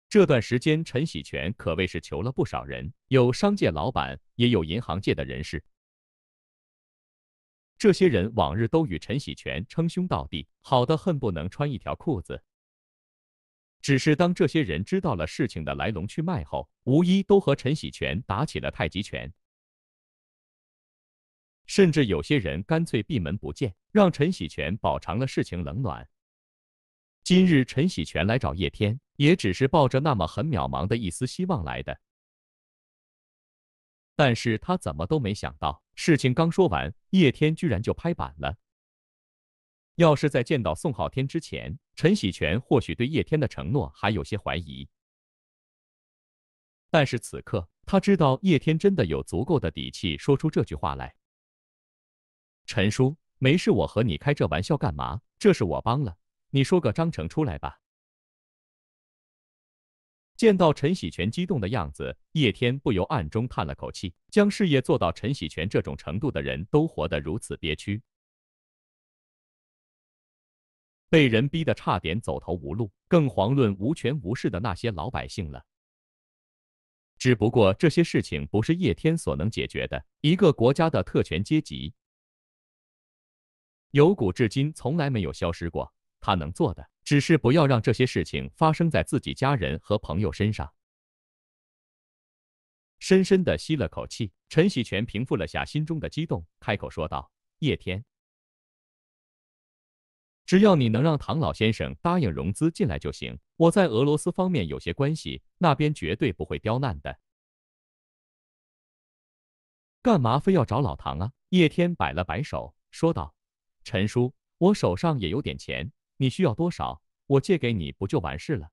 这段时间，陈喜全可谓是求了不少人，有商界老板，也有银行界的人士。这些人往日都与陈喜全称兄道弟，好的恨不能穿一条裤子。只是当这些人知道了事情的来龙去脉后，无一都和陈喜全打起了太极拳，甚至有些人干脆闭门不见，让陈喜全饱尝了事情冷暖。今日陈喜全来找叶天，也只是抱着那么很渺茫的一丝希望来的，但是他怎么都没想到，事情刚说完，叶天居然就拍板了。要是在见到宋浩天之前，陈喜全或许对叶天的承诺还有些怀疑，但是此刻他知道叶天真的有足够的底气说出这句话来。陈叔，没事，我和你开这玩笑干嘛？这是我帮了，你说个章程出来吧。见到陈喜全激动的样子，叶天不由暗中叹了口气。将事业做到陈喜全这种程度的人，都活得如此憋屈。被人逼得差点走投无路，更遑论无权无势的那些老百姓了。只不过这些事情不是叶天所能解决的。一个国家的特权阶级，由古至今从来没有消失过。他能做的，只是不要让这些事情发生在自己家人和朋友身上。深深的吸了口气，陈喜全平复了下心中的激动，开口说道：“叶天。”只要你能让唐老先生答应融资进来就行，我在俄罗斯方面有些关系，那边绝对不会刁难的。干嘛非要找老唐啊？叶天摆了摆手，说道：“陈叔，我手上也有点钱，你需要多少，我借给你不就完事了？”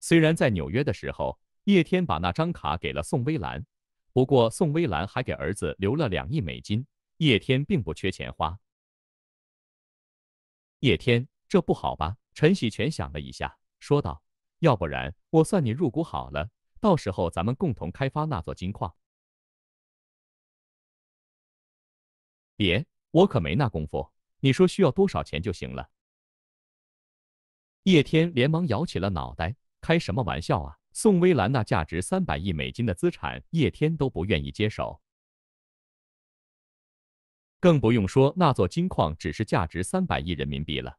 虽然在纽约的时候，叶天把那张卡给了宋威兰，不过宋威兰还给儿子留了两亿美金。叶天并不缺钱花。叶天，这不好吧？陈喜全想了一下，说道：“要不然我算你入股好了，到时候咱们共同开发那座金矿。”别，我可没那功夫。你说需要多少钱就行了。叶天连忙摇起了脑袋：“开什么玩笑啊！宋微澜那价值三百亿美金的资产，叶天都不愿意接手。”更不用说那座金矿只是价值三百亿人民币了。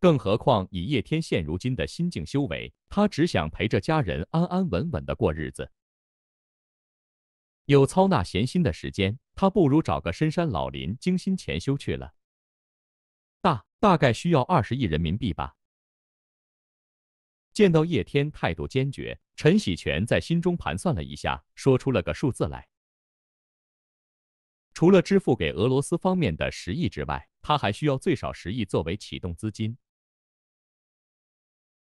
更何况以叶天现如今的心境修为，他只想陪着家人安安稳稳的过日子，有操那闲心的时间，他不如找个深山老林精心潜修去了。大大概需要二十亿人民币吧。见到叶天态度坚决，陈喜全在心中盘算了一下，说出了个数字来。除了支付给俄罗斯方面的十亿之外，他还需要最少十亿作为启动资金。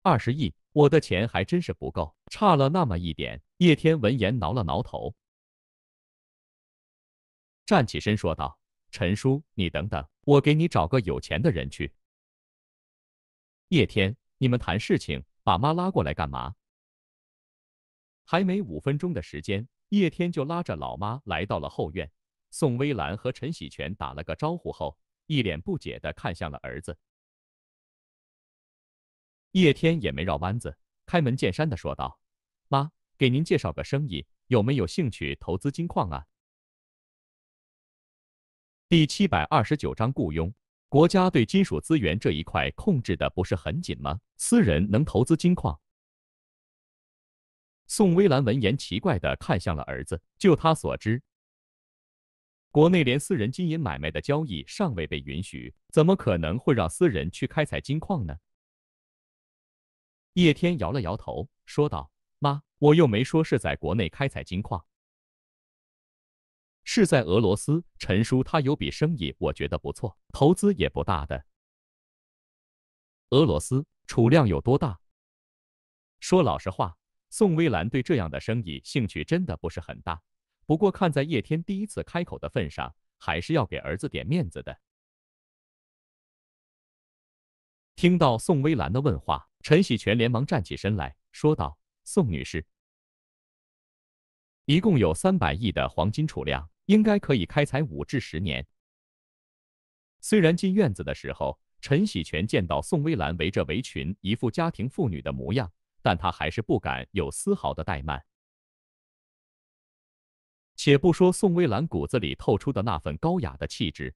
二十亿，我的钱还真是不够，差了那么一点。叶天闻言挠了挠头，站起身说道：“陈叔，你等等，我给你找个有钱的人去。”叶天，你们谈事情，把妈拉过来干嘛？还没五分钟的时间，叶天就拉着老妈来到了后院。宋微澜和陈喜全打了个招呼后，一脸不解的看向了儿子。叶天也没绕弯子，开门见山的说道：“妈，给您介绍个生意，有没有兴趣投资金矿啊？”第七百二十九章雇佣。国家对金属资源这一块控制的不是很紧吗？私人能投资金矿？宋微澜闻言，奇怪的看向了儿子。就他所知。国内连私人金银买卖的交易尚未被允许，怎么可能会让私人去开采金矿呢？叶天摇了摇头，说道：“妈，我又没说是在国内开采金矿，是在俄罗斯。陈叔他有笔生意，我觉得不错，投资也不大的。俄罗斯储量有多大？说老实话，宋微澜对这样的生意兴趣真的不是很大。”不过看在叶天第一次开口的份上，还是要给儿子点面子的。听到宋微澜的问话，陈喜全连忙站起身来说道：“宋女士，一共有三百亿的黄金储量，应该可以开采五至十年。”虽然进院子的时候，陈喜全见到宋微澜围着围裙，一副家庭妇女的模样，但他还是不敢有丝毫的怠慢。且不说宋微澜骨子里透出的那份高雅的气质，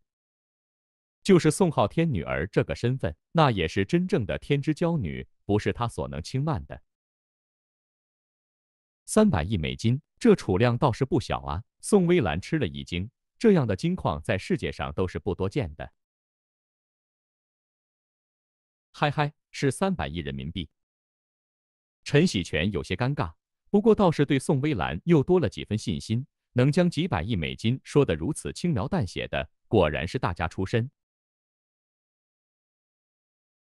就是宋浩天女儿这个身份，那也是真正的天之娇女，不是他所能轻慢的。三百亿美金，这储量倒是不小啊！宋微澜吃了一惊，这样的金矿在世界上都是不多见的。嗨嗨，是三百亿人民币。陈喜全有些尴尬，不过倒是对宋微澜又多了几分信心。能将几百亿美金说得如此轻描淡写的，果然是大家出身。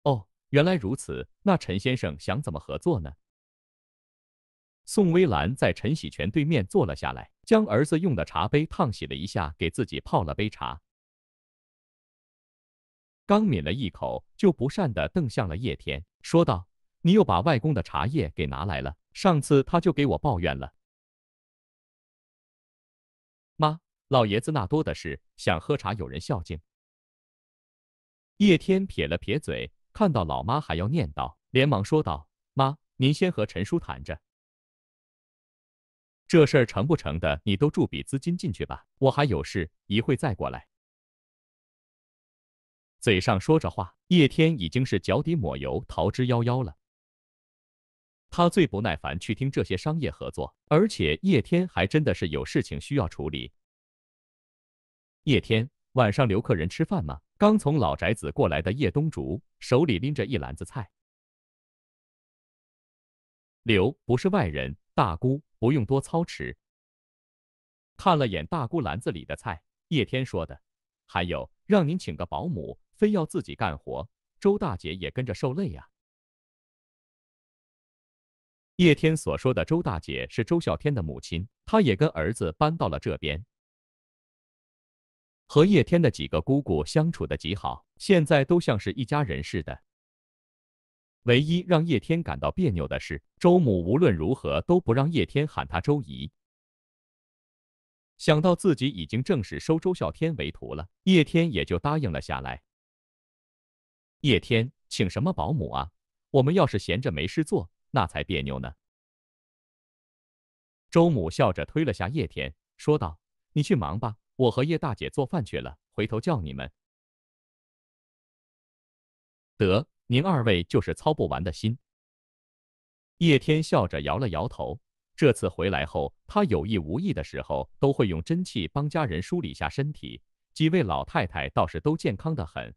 哦，原来如此。那陈先生想怎么合作呢？宋微澜在陈喜泉对面坐了下来，将儿子用的茶杯烫洗了一下，给自己泡了杯茶。刚抿了一口，就不善地瞪向了叶天，说道：“你又把外公的茶叶给拿来了，上次他就给我抱怨了。”老爷子那多的是，想喝茶有人孝敬。叶天撇了撇嘴，看到老妈还要念叨，连忙说道：“妈，您先和陈叔谈着，这事儿成不成的，你都注笔资金进去吧。我还有事，一会再过来。”嘴上说着话，叶天已经是脚底抹油，逃之夭夭了。他最不耐烦去听这些商业合作，而且叶天还真的是有事情需要处理。叶天，晚上留客人吃饭吗？刚从老宅子过来的叶东竹手里拎着一篮子菜。刘不是外人，大姑不用多操持。看了眼大姑篮子里的菜，叶天说的。还有，让您请个保姆，非要自己干活，周大姐也跟着受累呀。叶天所说的周大姐是周孝天的母亲，她也跟儿子搬到了这边。和叶天的几个姑姑相处的极好，现在都像是一家人似的。唯一让叶天感到别扭的是，周母无论如何都不让叶天喊她周姨。想到自己已经正式收周孝天为徒了，叶天也就答应了下来。叶天，请什么保姆啊？我们要是闲着没事做，那才别扭呢。周母笑着推了下叶天，说道：“你去忙吧。”我和叶大姐做饭去了，回头叫你们。得，您二位就是操不完的心。叶天笑着摇了摇头。这次回来后，他有意无意的时候都会用真气帮家人梳理下身体。几位老太太倒是都健康的很。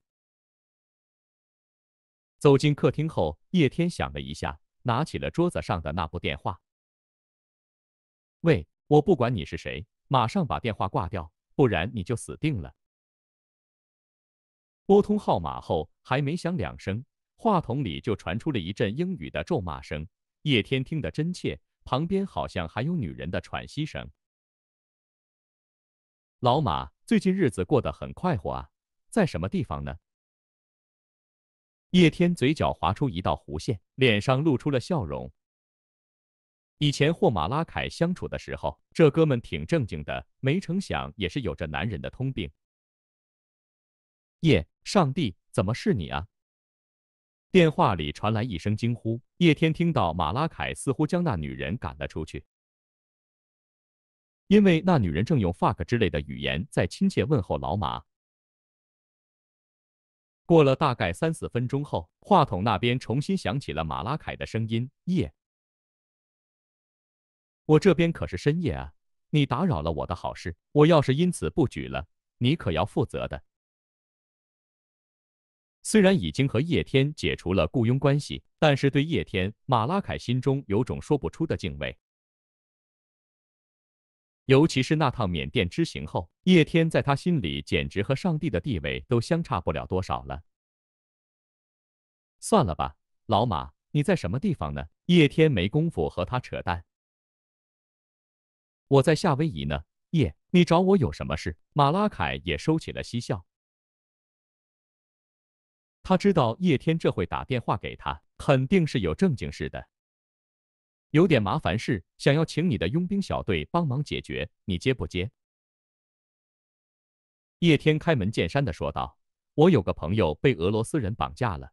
走进客厅后，叶天想了一下，拿起了桌子上的那部电话。喂，我不管你是谁，马上把电话挂掉。不然你就死定了。拨通号码后，还没响两声，话筒里就传出了一阵英语的咒骂声。叶天听得真切，旁边好像还有女人的喘息声。老马，最近日子过得很快活啊，在什么地方呢？叶天嘴角划出一道弧线，脸上露出了笑容。以前和马拉凯相处的时候，这哥们挺正经的，没成想也是有着男人的通病。耶，上帝，怎么是你啊？电话里传来一声惊呼。叶天听到马拉凯似乎将那女人赶了出去，因为那女人正用 fuck 之类的语言在亲切问候老马。过了大概三四分钟后，话筒那边重新响起了马拉凯的声音。耶。我这边可是深夜啊，你打扰了我的好事，我要是因此不举了，你可要负责的。虽然已经和叶天解除了雇佣关系，但是对叶天，马拉凯心中有种说不出的敬畏。尤其是那趟缅甸之行后，叶天在他心里简直和上帝的地位都相差不了多少了。算了吧，老马，你在什么地方呢？叶天没工夫和他扯淡。我在夏威夷呢，叶，你找我有什么事？马拉凯也收起了嬉笑。他知道叶天这会打电话给他，肯定是有正经事的。有点麻烦事，想要请你的佣兵小队帮忙解决，你接不接？叶天开门见山的说道：“我有个朋友被俄罗斯人绑架了，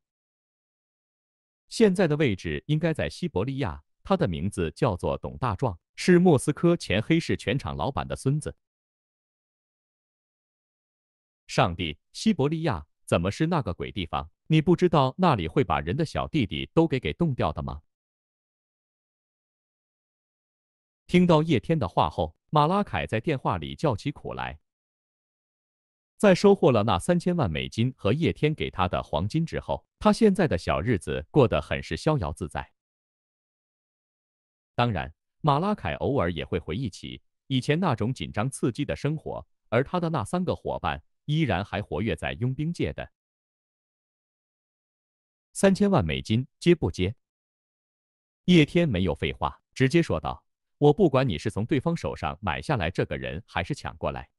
现在的位置应该在西伯利亚。”他的名字叫做董大壮，是莫斯科前黑市全场老板的孙子。上帝，西伯利亚怎么是那个鬼地方？你不知道那里会把人的小弟弟都给给冻掉的吗？听到叶天的话后，马拉凯在电话里叫起苦来。在收获了那三千万美金和叶天给他的黄金之后，他现在的小日子过得很是逍遥自在。当然，马拉凯偶尔也会回忆起以前那种紧张刺激的生活，而他的那三个伙伴依然还活跃在佣兵界的。三千万美金，接不接？叶天没有废话，直接说道：“我不管你是从对方手上买下来这个人，还是抢过来，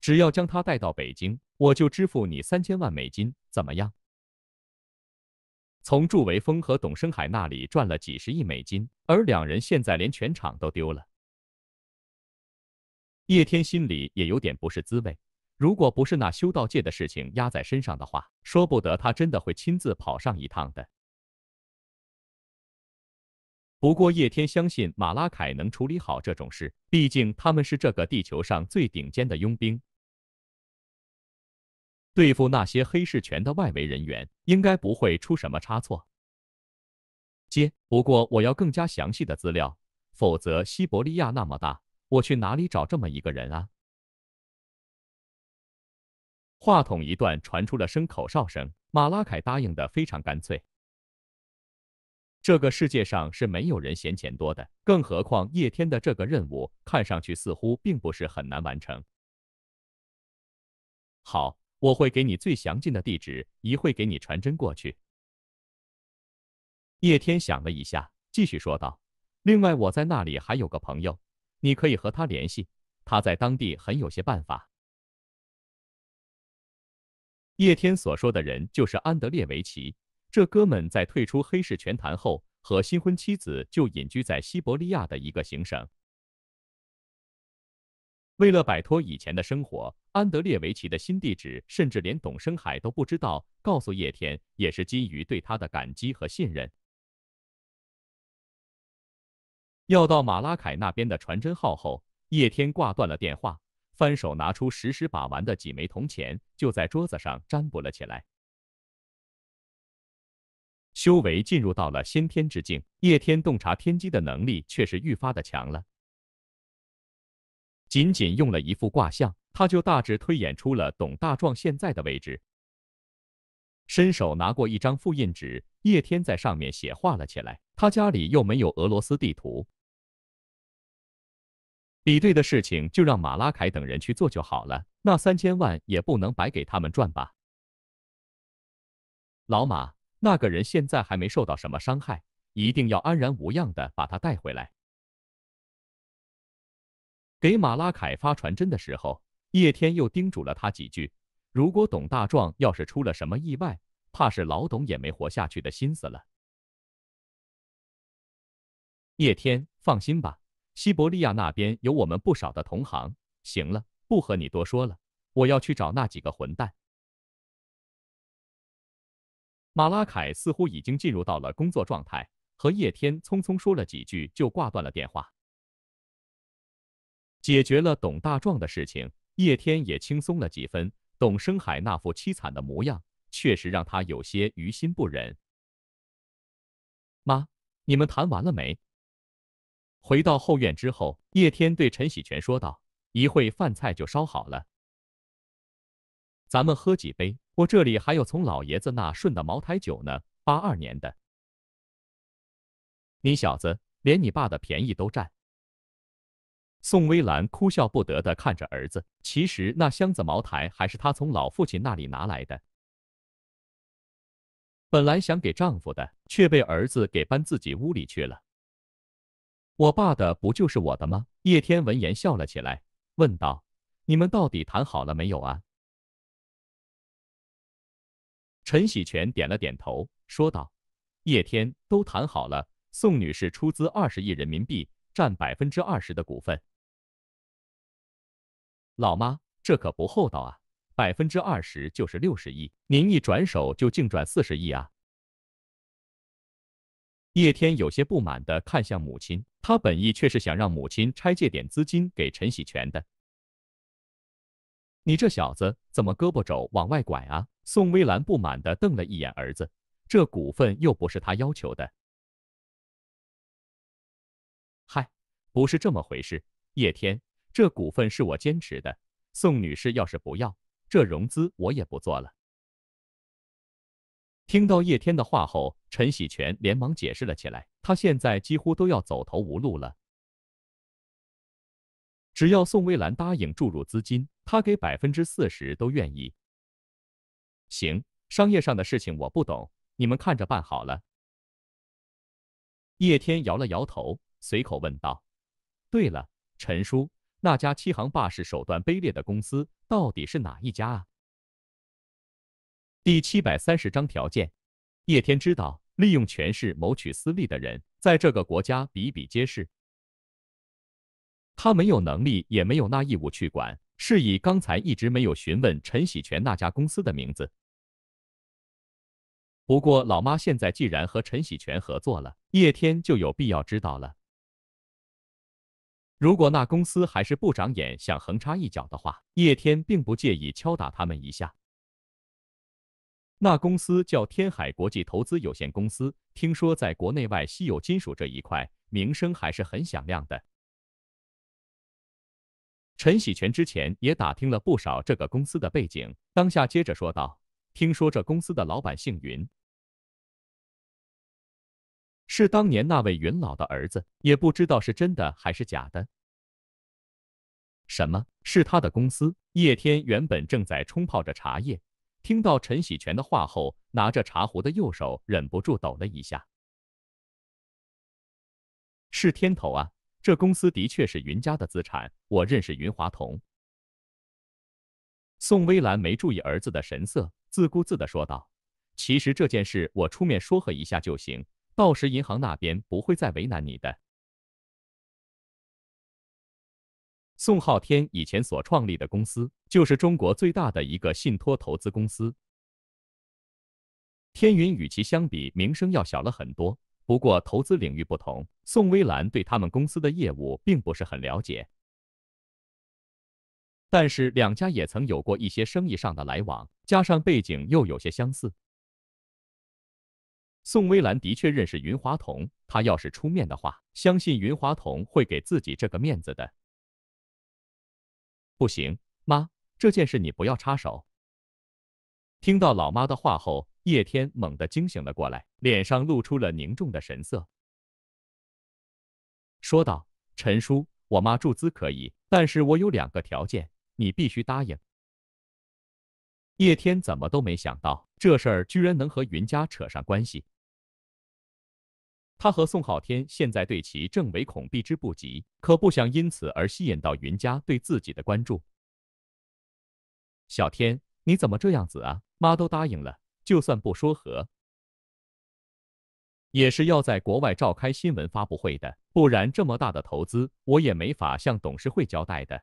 只要将他带到北京，我就支付你三千万美金，怎么样？”从祝维峰和董生海那里赚了几十亿美金，而两人现在连全场都丢了。叶天心里也有点不是滋味。如果不是那修道界的事情压在身上的话，说不得他真的会亲自跑上一趟的。不过叶天相信马拉凯能处理好这种事，毕竟他们是这个地球上最顶尖的佣兵。对付那些黑市拳的外围人员，应该不会出什么差错。接，不过我要更加详细的资料，否则西伯利亚那么大，我去哪里找这么一个人啊？话筒一段传出了声口哨声，马拉凯答应的非常干脆。这个世界上是没有人嫌钱多的，更何况叶天的这个任务看上去似乎并不是很难完成。好。我会给你最详尽的地址，一会给你传真过去。叶天想了一下，继续说道：“另外我在那里还有个朋友，你可以和他联系，他在当地很有些办法。”叶天所说的人就是安德烈维奇，这哥们在退出黑市拳坛后，和新婚妻子就隐居在西伯利亚的一个行省。为了摆脱以前的生活，安德烈维奇的新地址，甚至连董生海都不知道。告诉叶天，也是基于对他的感激和信任。要到马拉凯那边的传真号后，叶天挂断了电话，翻手拿出时时把玩的几枚铜钱，就在桌子上占卜了起来。修为进入到了先天之境，叶天洞察天机的能力却是愈发的强了。仅仅用了一副卦象，他就大致推演出了董大壮现在的位置。伸手拿过一张复印纸，叶天在上面写画了起来。他家里又没有俄罗斯地图，比对的事情就让马拉凯等人去做就好了。那三千万也不能白给他们赚吧。老马，那个人现在还没受到什么伤害，一定要安然无恙的把他带回来。给马拉凯发传真的时候，叶天又叮嘱了他几句。如果董大壮要是出了什么意外，怕是老董也没活下去的心思了。叶天，放心吧，西伯利亚那边有我们不少的同行。行了，不和你多说了，我要去找那几个混蛋。马拉凯似乎已经进入到了工作状态，和叶天匆匆说了几句，就挂断了电话。解决了董大壮的事情，叶天也轻松了几分。董生海那副凄惨的模样，确实让他有些于心不忍。妈，你们谈完了没？回到后院之后，叶天对陈喜全说道：“一会饭菜就烧好了，咱们喝几杯。我这里还有从老爷子那顺的茅台酒呢，八二年的。你小子连你爸的便宜都占。”宋微澜哭笑不得的看着儿子，其实那箱子茅台还是她从老父亲那里拿来的，本来想给丈夫的，却被儿子给搬自己屋里去了。我爸的不就是我的吗？叶天闻言笑了起来，问道：“你们到底谈好了没有啊？”陈喜全点了点头，说道：“叶天都谈好了，宋女士出资二十亿人民币，占百分之二十的股份。”老妈，这可不厚道啊！百分之二十就是六十亿，您一转手就净赚四十亿啊！叶天有些不满的看向母亲，他本意却是想让母亲拆借点资金给陈喜全的。你这小子怎么胳膊肘往外拐啊？宋微澜不满的瞪了一眼儿子，这股份又不是他要求的。嗨，不是这么回事，叶天。这股份是我坚持的，宋女士要是不要，这融资我也不做了。听到叶天的话后，陈喜全连忙解释了起来，他现在几乎都要走投无路了。只要宋微澜答应注入资金，他给百分之四十都愿意。行，商业上的事情我不懂，你们看着办好了。叶天摇了摇头，随口问道：“对了，陈叔。”那家欺行霸市、手段卑劣的公司到底是哪一家啊？第七百三十章条件。叶天知道，利用权势谋取私利的人在这个国家比比皆是。他没有能力，也没有那义务去管，是以刚才一直没有询问陈喜全那家公司的名字。不过，老妈现在既然和陈喜全合作了，叶天就有必要知道了。如果那公司还是不长眼，想横插一脚的话，叶天并不介意敲打他们一下。那公司叫天海国际投资有限公司，听说在国内外稀有金属这一块名声还是很响亮的。陈喜全之前也打听了不少这个公司的背景，当下接着说道：“听说这公司的老板姓云。”是当年那位云老的儿子，也不知道是真的还是假的。什么是他的公司？叶天原本正在冲泡着茶叶，听到陈喜全的话后，拿着茶壶的右手忍不住抖了一下。是天头啊，这公司的确是云家的资产。我认识云华同。宋微澜没注意儿子的神色，自顾自的说道：“其实这件事我出面说和一下就行。”到时银行那边不会再为难你的。宋浩天以前所创立的公司就是中国最大的一个信托投资公司，天云与其相比名声要小了很多。不过投资领域不同，宋微兰对他们公司的业务并不是很了解。但是两家也曾有过一些生意上的来往，加上背景又有些相似。宋微澜的确认识云华彤，她要是出面的话，相信云华彤会给自己这个面子的。不行，妈，这件事你不要插手。听到老妈的话后，叶天猛地惊醒了过来，脸上露出了凝重的神色，说道：“陈叔，我妈注资可以，但是我有两个条件，你必须答应。”叶天怎么都没想到，这事儿居然能和云家扯上关系。他和宋浩天现在对其正唯恐避之不及，可不想因此而吸引到云家对自己的关注。小天，你怎么这样子啊？妈都答应了，就算不说和，也是要在国外召开新闻发布会的，不然这么大的投资，我也没法向董事会交代的。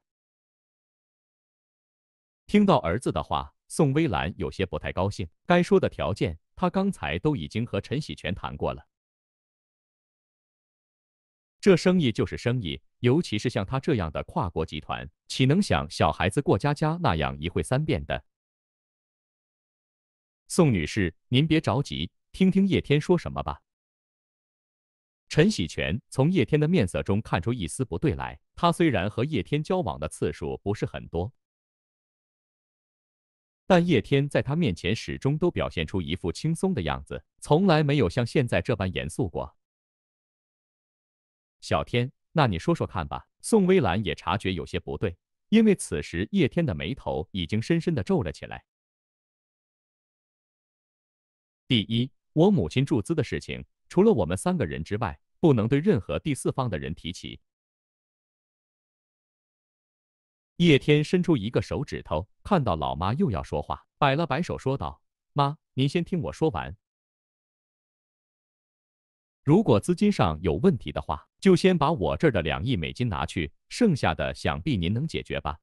听到儿子的话，宋微澜有些不太高兴。该说的条件，她刚才都已经和陈喜全谈过了。这生意就是生意，尤其是像他这样的跨国集团，岂能像小孩子过家家那样一会三变的？宋女士，您别着急，听听叶天说什么吧。陈喜全从叶天的面色中看出一丝不对来。他虽然和叶天交往的次数不是很多，但叶天在他面前始终都表现出一副轻松的样子，从来没有像现在这般严肃过。小天，那你说说看吧。宋微澜也察觉有些不对，因为此时叶天的眉头已经深深的皱了起来。第一，我母亲注资的事情，除了我们三个人之外，不能对任何第四方的人提起。叶天伸出一个手指头，看到老妈又要说话，摆了摆手说道：“妈，您先听我说完。”如果资金上有问题的话，就先把我这儿的两亿美金拿去，剩下的想必您能解决吧。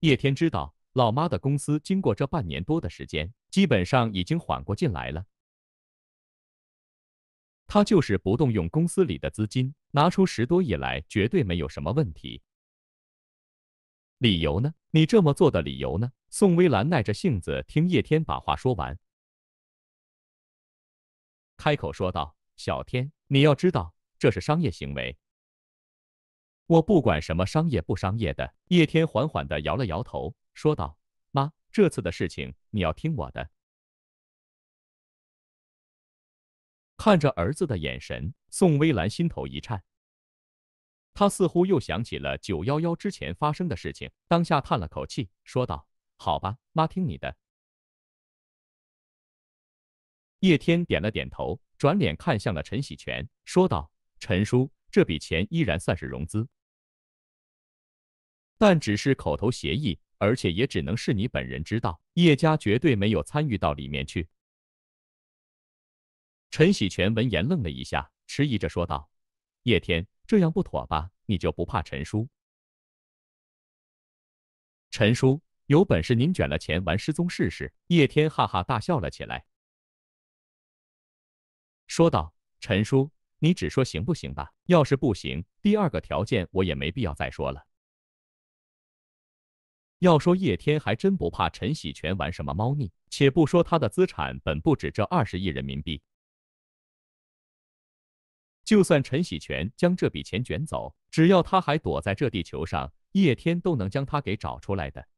叶天知道，老妈的公司经过这半年多的时间，基本上已经缓过劲来了。他就是不动用公司里的资金，拿出十多亿来，绝对没有什么问题。理由呢？你这么做的理由呢？宋微兰耐着性子听叶天把话说完。开口说道：“小天，你要知道，这是商业行为。我不管什么商业不商业的。”叶天缓缓的摇了摇头，说道：“妈，这次的事情你要听我的。”看着儿子的眼神，宋微澜心头一颤，她似乎又想起了九幺幺之前发生的事情，当下叹了口气，说道：“好吧，妈听你的。”叶天点了点头，转脸看向了陈喜全，说道：“陈叔，这笔钱依然算是融资，但只是口头协议，而且也只能是你本人知道。叶家绝对没有参与到里面去。”陈喜全闻言愣了一下，迟疑着说道：“叶天，这样不妥吧？你就不怕陈叔？陈叔有本事您卷了钱玩失踪试试？”叶天哈哈大笑了起来。说道：“陈叔，你只说行不行吧？要是不行，第二个条件我也没必要再说了。”要说叶天还真不怕陈喜全玩什么猫腻，且不说他的资产本不止这二十亿人民币，就算陈喜全将这笔钱卷走，只要他还躲在这地球上，叶天都能将他给找出来的。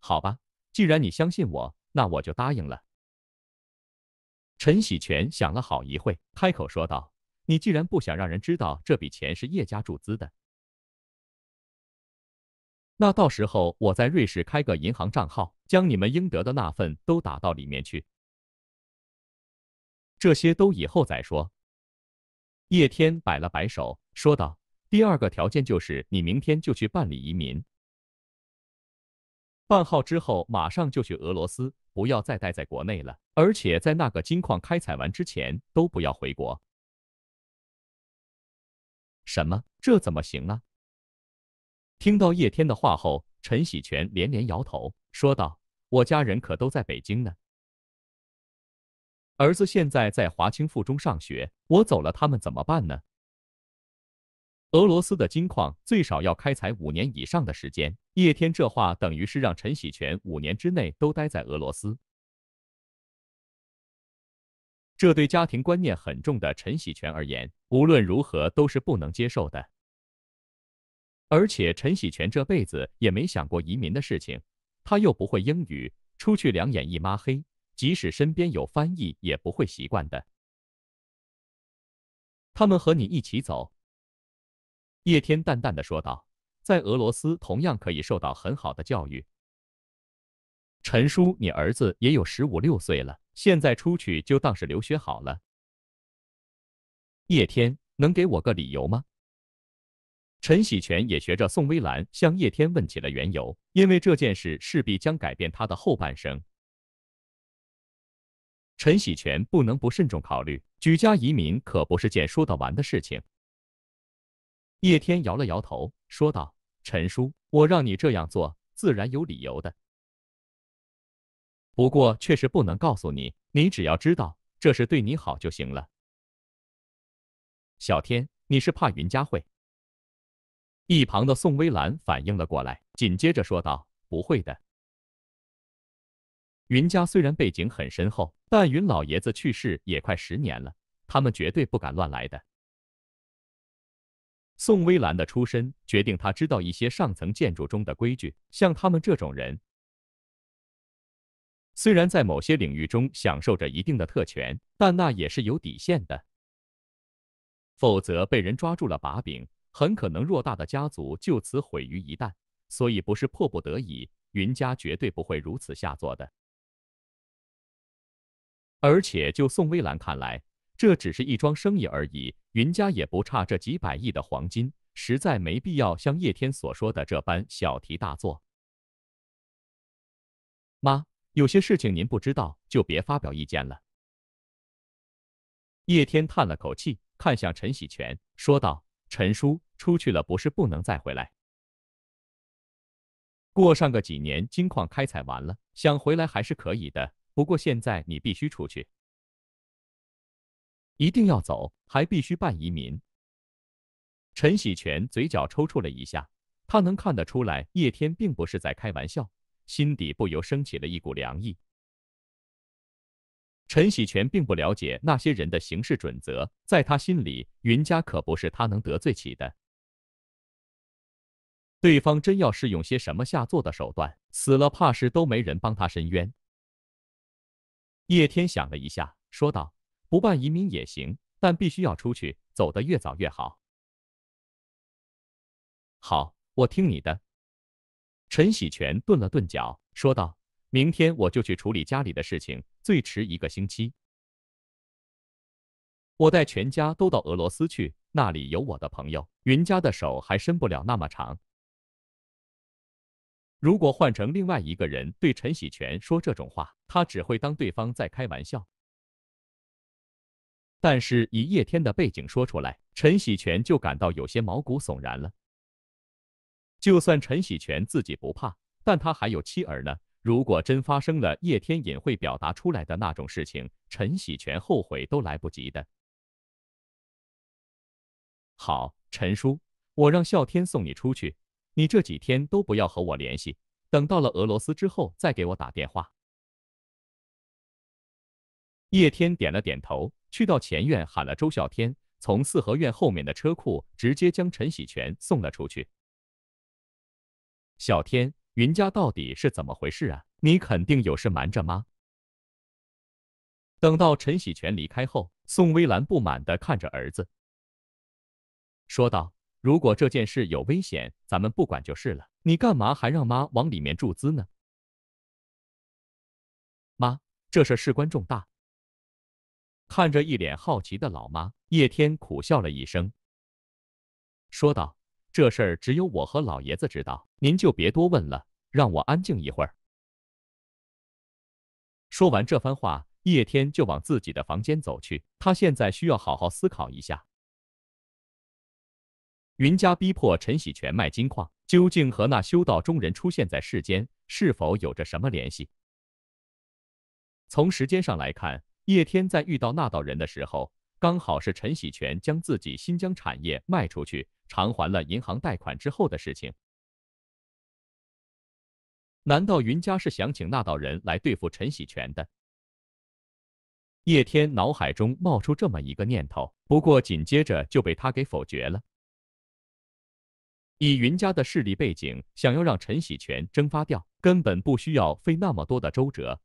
好吧，既然你相信我，那我就答应了。陈喜全想了好一会，开口说道：“你既然不想让人知道这笔钱是叶家注资的，那到时候我在瑞士开个银行账号，将你们应得的那份都打到里面去。这些都以后再说。”叶天摆了摆手，说道：“第二个条件就是，你明天就去办理移民，办号之后马上就去俄罗斯。”不要再待在国内了，而且在那个金矿开采完之前，都不要回国。什么？这怎么行啊？听到叶天的话后，陈喜全连连摇头，说道：“我家人可都在北京呢，儿子现在在华清附中上学，我走了他们怎么办呢？”俄罗斯的金矿最少要开采五年以上的时间。叶天这话等于是让陈喜全五年之内都待在俄罗斯，这对家庭观念很重的陈喜全而言，无论如何都是不能接受的。而且陈喜全这辈子也没想过移民的事情，他又不会英语，出去两眼一抹黑，即使身边有翻译，也不会习惯的。他们和你一起走。”叶天淡淡的说道。在俄罗斯同样可以受到很好的教育。陈叔，你儿子也有十五六岁了，现在出去就当是留学好了。叶天，能给我个理由吗？陈喜全也学着宋微澜向叶天问起了缘由，因为这件事势必将改变他的后半生。陈喜全不能不慎重考虑，举家移民可不是件说得完的事情。叶天摇了摇头。说道：“陈叔，我让你这样做，自然有理由的。不过确实不能告诉你，你只要知道这是对你好就行了。”小天，你是怕云家会？一旁的宋微澜反应了过来，紧接着说道：“不会的，云家虽然背景很深厚，但云老爷子去世也快十年了，他们绝对不敢乱来的。”宋微澜的出身决定，他知道一些上层建筑中的规矩。像他们这种人，虽然在某些领域中享受着一定的特权，但那也是有底线的。否则被人抓住了把柄，很可能偌大的家族就此毁于一旦。所以，不是迫不得已，云家绝对不会如此下作的。而且，就宋微澜看来，这只是一桩生意而已，云家也不差这几百亿的黄金，实在没必要像叶天所说的这般小题大做。妈，有些事情您不知道，就别发表意见了。叶天叹了口气，看向陈喜全，说道：“陈叔，出去了不是不能再回来？过上个几年，金矿开采完了，想回来还是可以的。不过现在你必须出去。”一定要走，还必须办移民。陈喜全嘴角抽搐了一下，他能看得出来叶天并不是在开玩笑，心底不由升起了一股凉意。陈喜全并不了解那些人的行事准则，在他心里，云家可不是他能得罪起的。对方真要是用些什么下作的手段，死了怕是都没人帮他伸冤。叶天想了一下，说道。不办移民也行，但必须要出去，走得越早越好。好，我听你的。陈喜全顿了顿脚，说道：“明天我就去处理家里的事情，最迟一个星期。我带全家都到俄罗斯去，那里有我的朋友。云家的手还伸不了那么长。如果换成另外一个人对陈喜全说这种话，他只会当对方在开玩笑。”但是以叶天的背景说出来，陈喜全就感到有些毛骨悚然了。就算陈喜全自己不怕，但他还有妻儿呢。如果真发生了叶天隐晦表达出来的那种事情，陈喜全后悔都来不及的。好，陈叔，我让啸天送你出去。你这几天都不要和我联系，等到了俄罗斯之后再给我打电话。叶天点了点头，去到前院喊了周孝天，从四合院后面的车库直接将陈喜全送了出去。小天，云家到底是怎么回事啊？你肯定有事瞒着妈。等到陈喜全离开后，宋微澜不满的看着儿子，说道：“如果这件事有危险，咱们不管就是了。你干嘛还让妈往里面注资呢？”妈，这事事关重大。看着一脸好奇的老妈，叶天苦笑了一声，说道：“这事儿只有我和老爷子知道，您就别多问了，让我安静一会儿。”说完这番话，叶天就往自己的房间走去。他现在需要好好思考一下，云家逼迫陈喜全卖金矿，究竟和那修道中人出现在世间是否有着什么联系？从时间上来看。叶天在遇到那道人的时候，刚好是陈喜全将自己新疆产业卖出去，偿还了银行贷款之后的事情。难道云家是想请那道人来对付陈喜全的？叶天脑海中冒出这么一个念头，不过紧接着就被他给否决了。以云家的势力背景，想要让陈喜全蒸发掉，根本不需要费那么多的周折。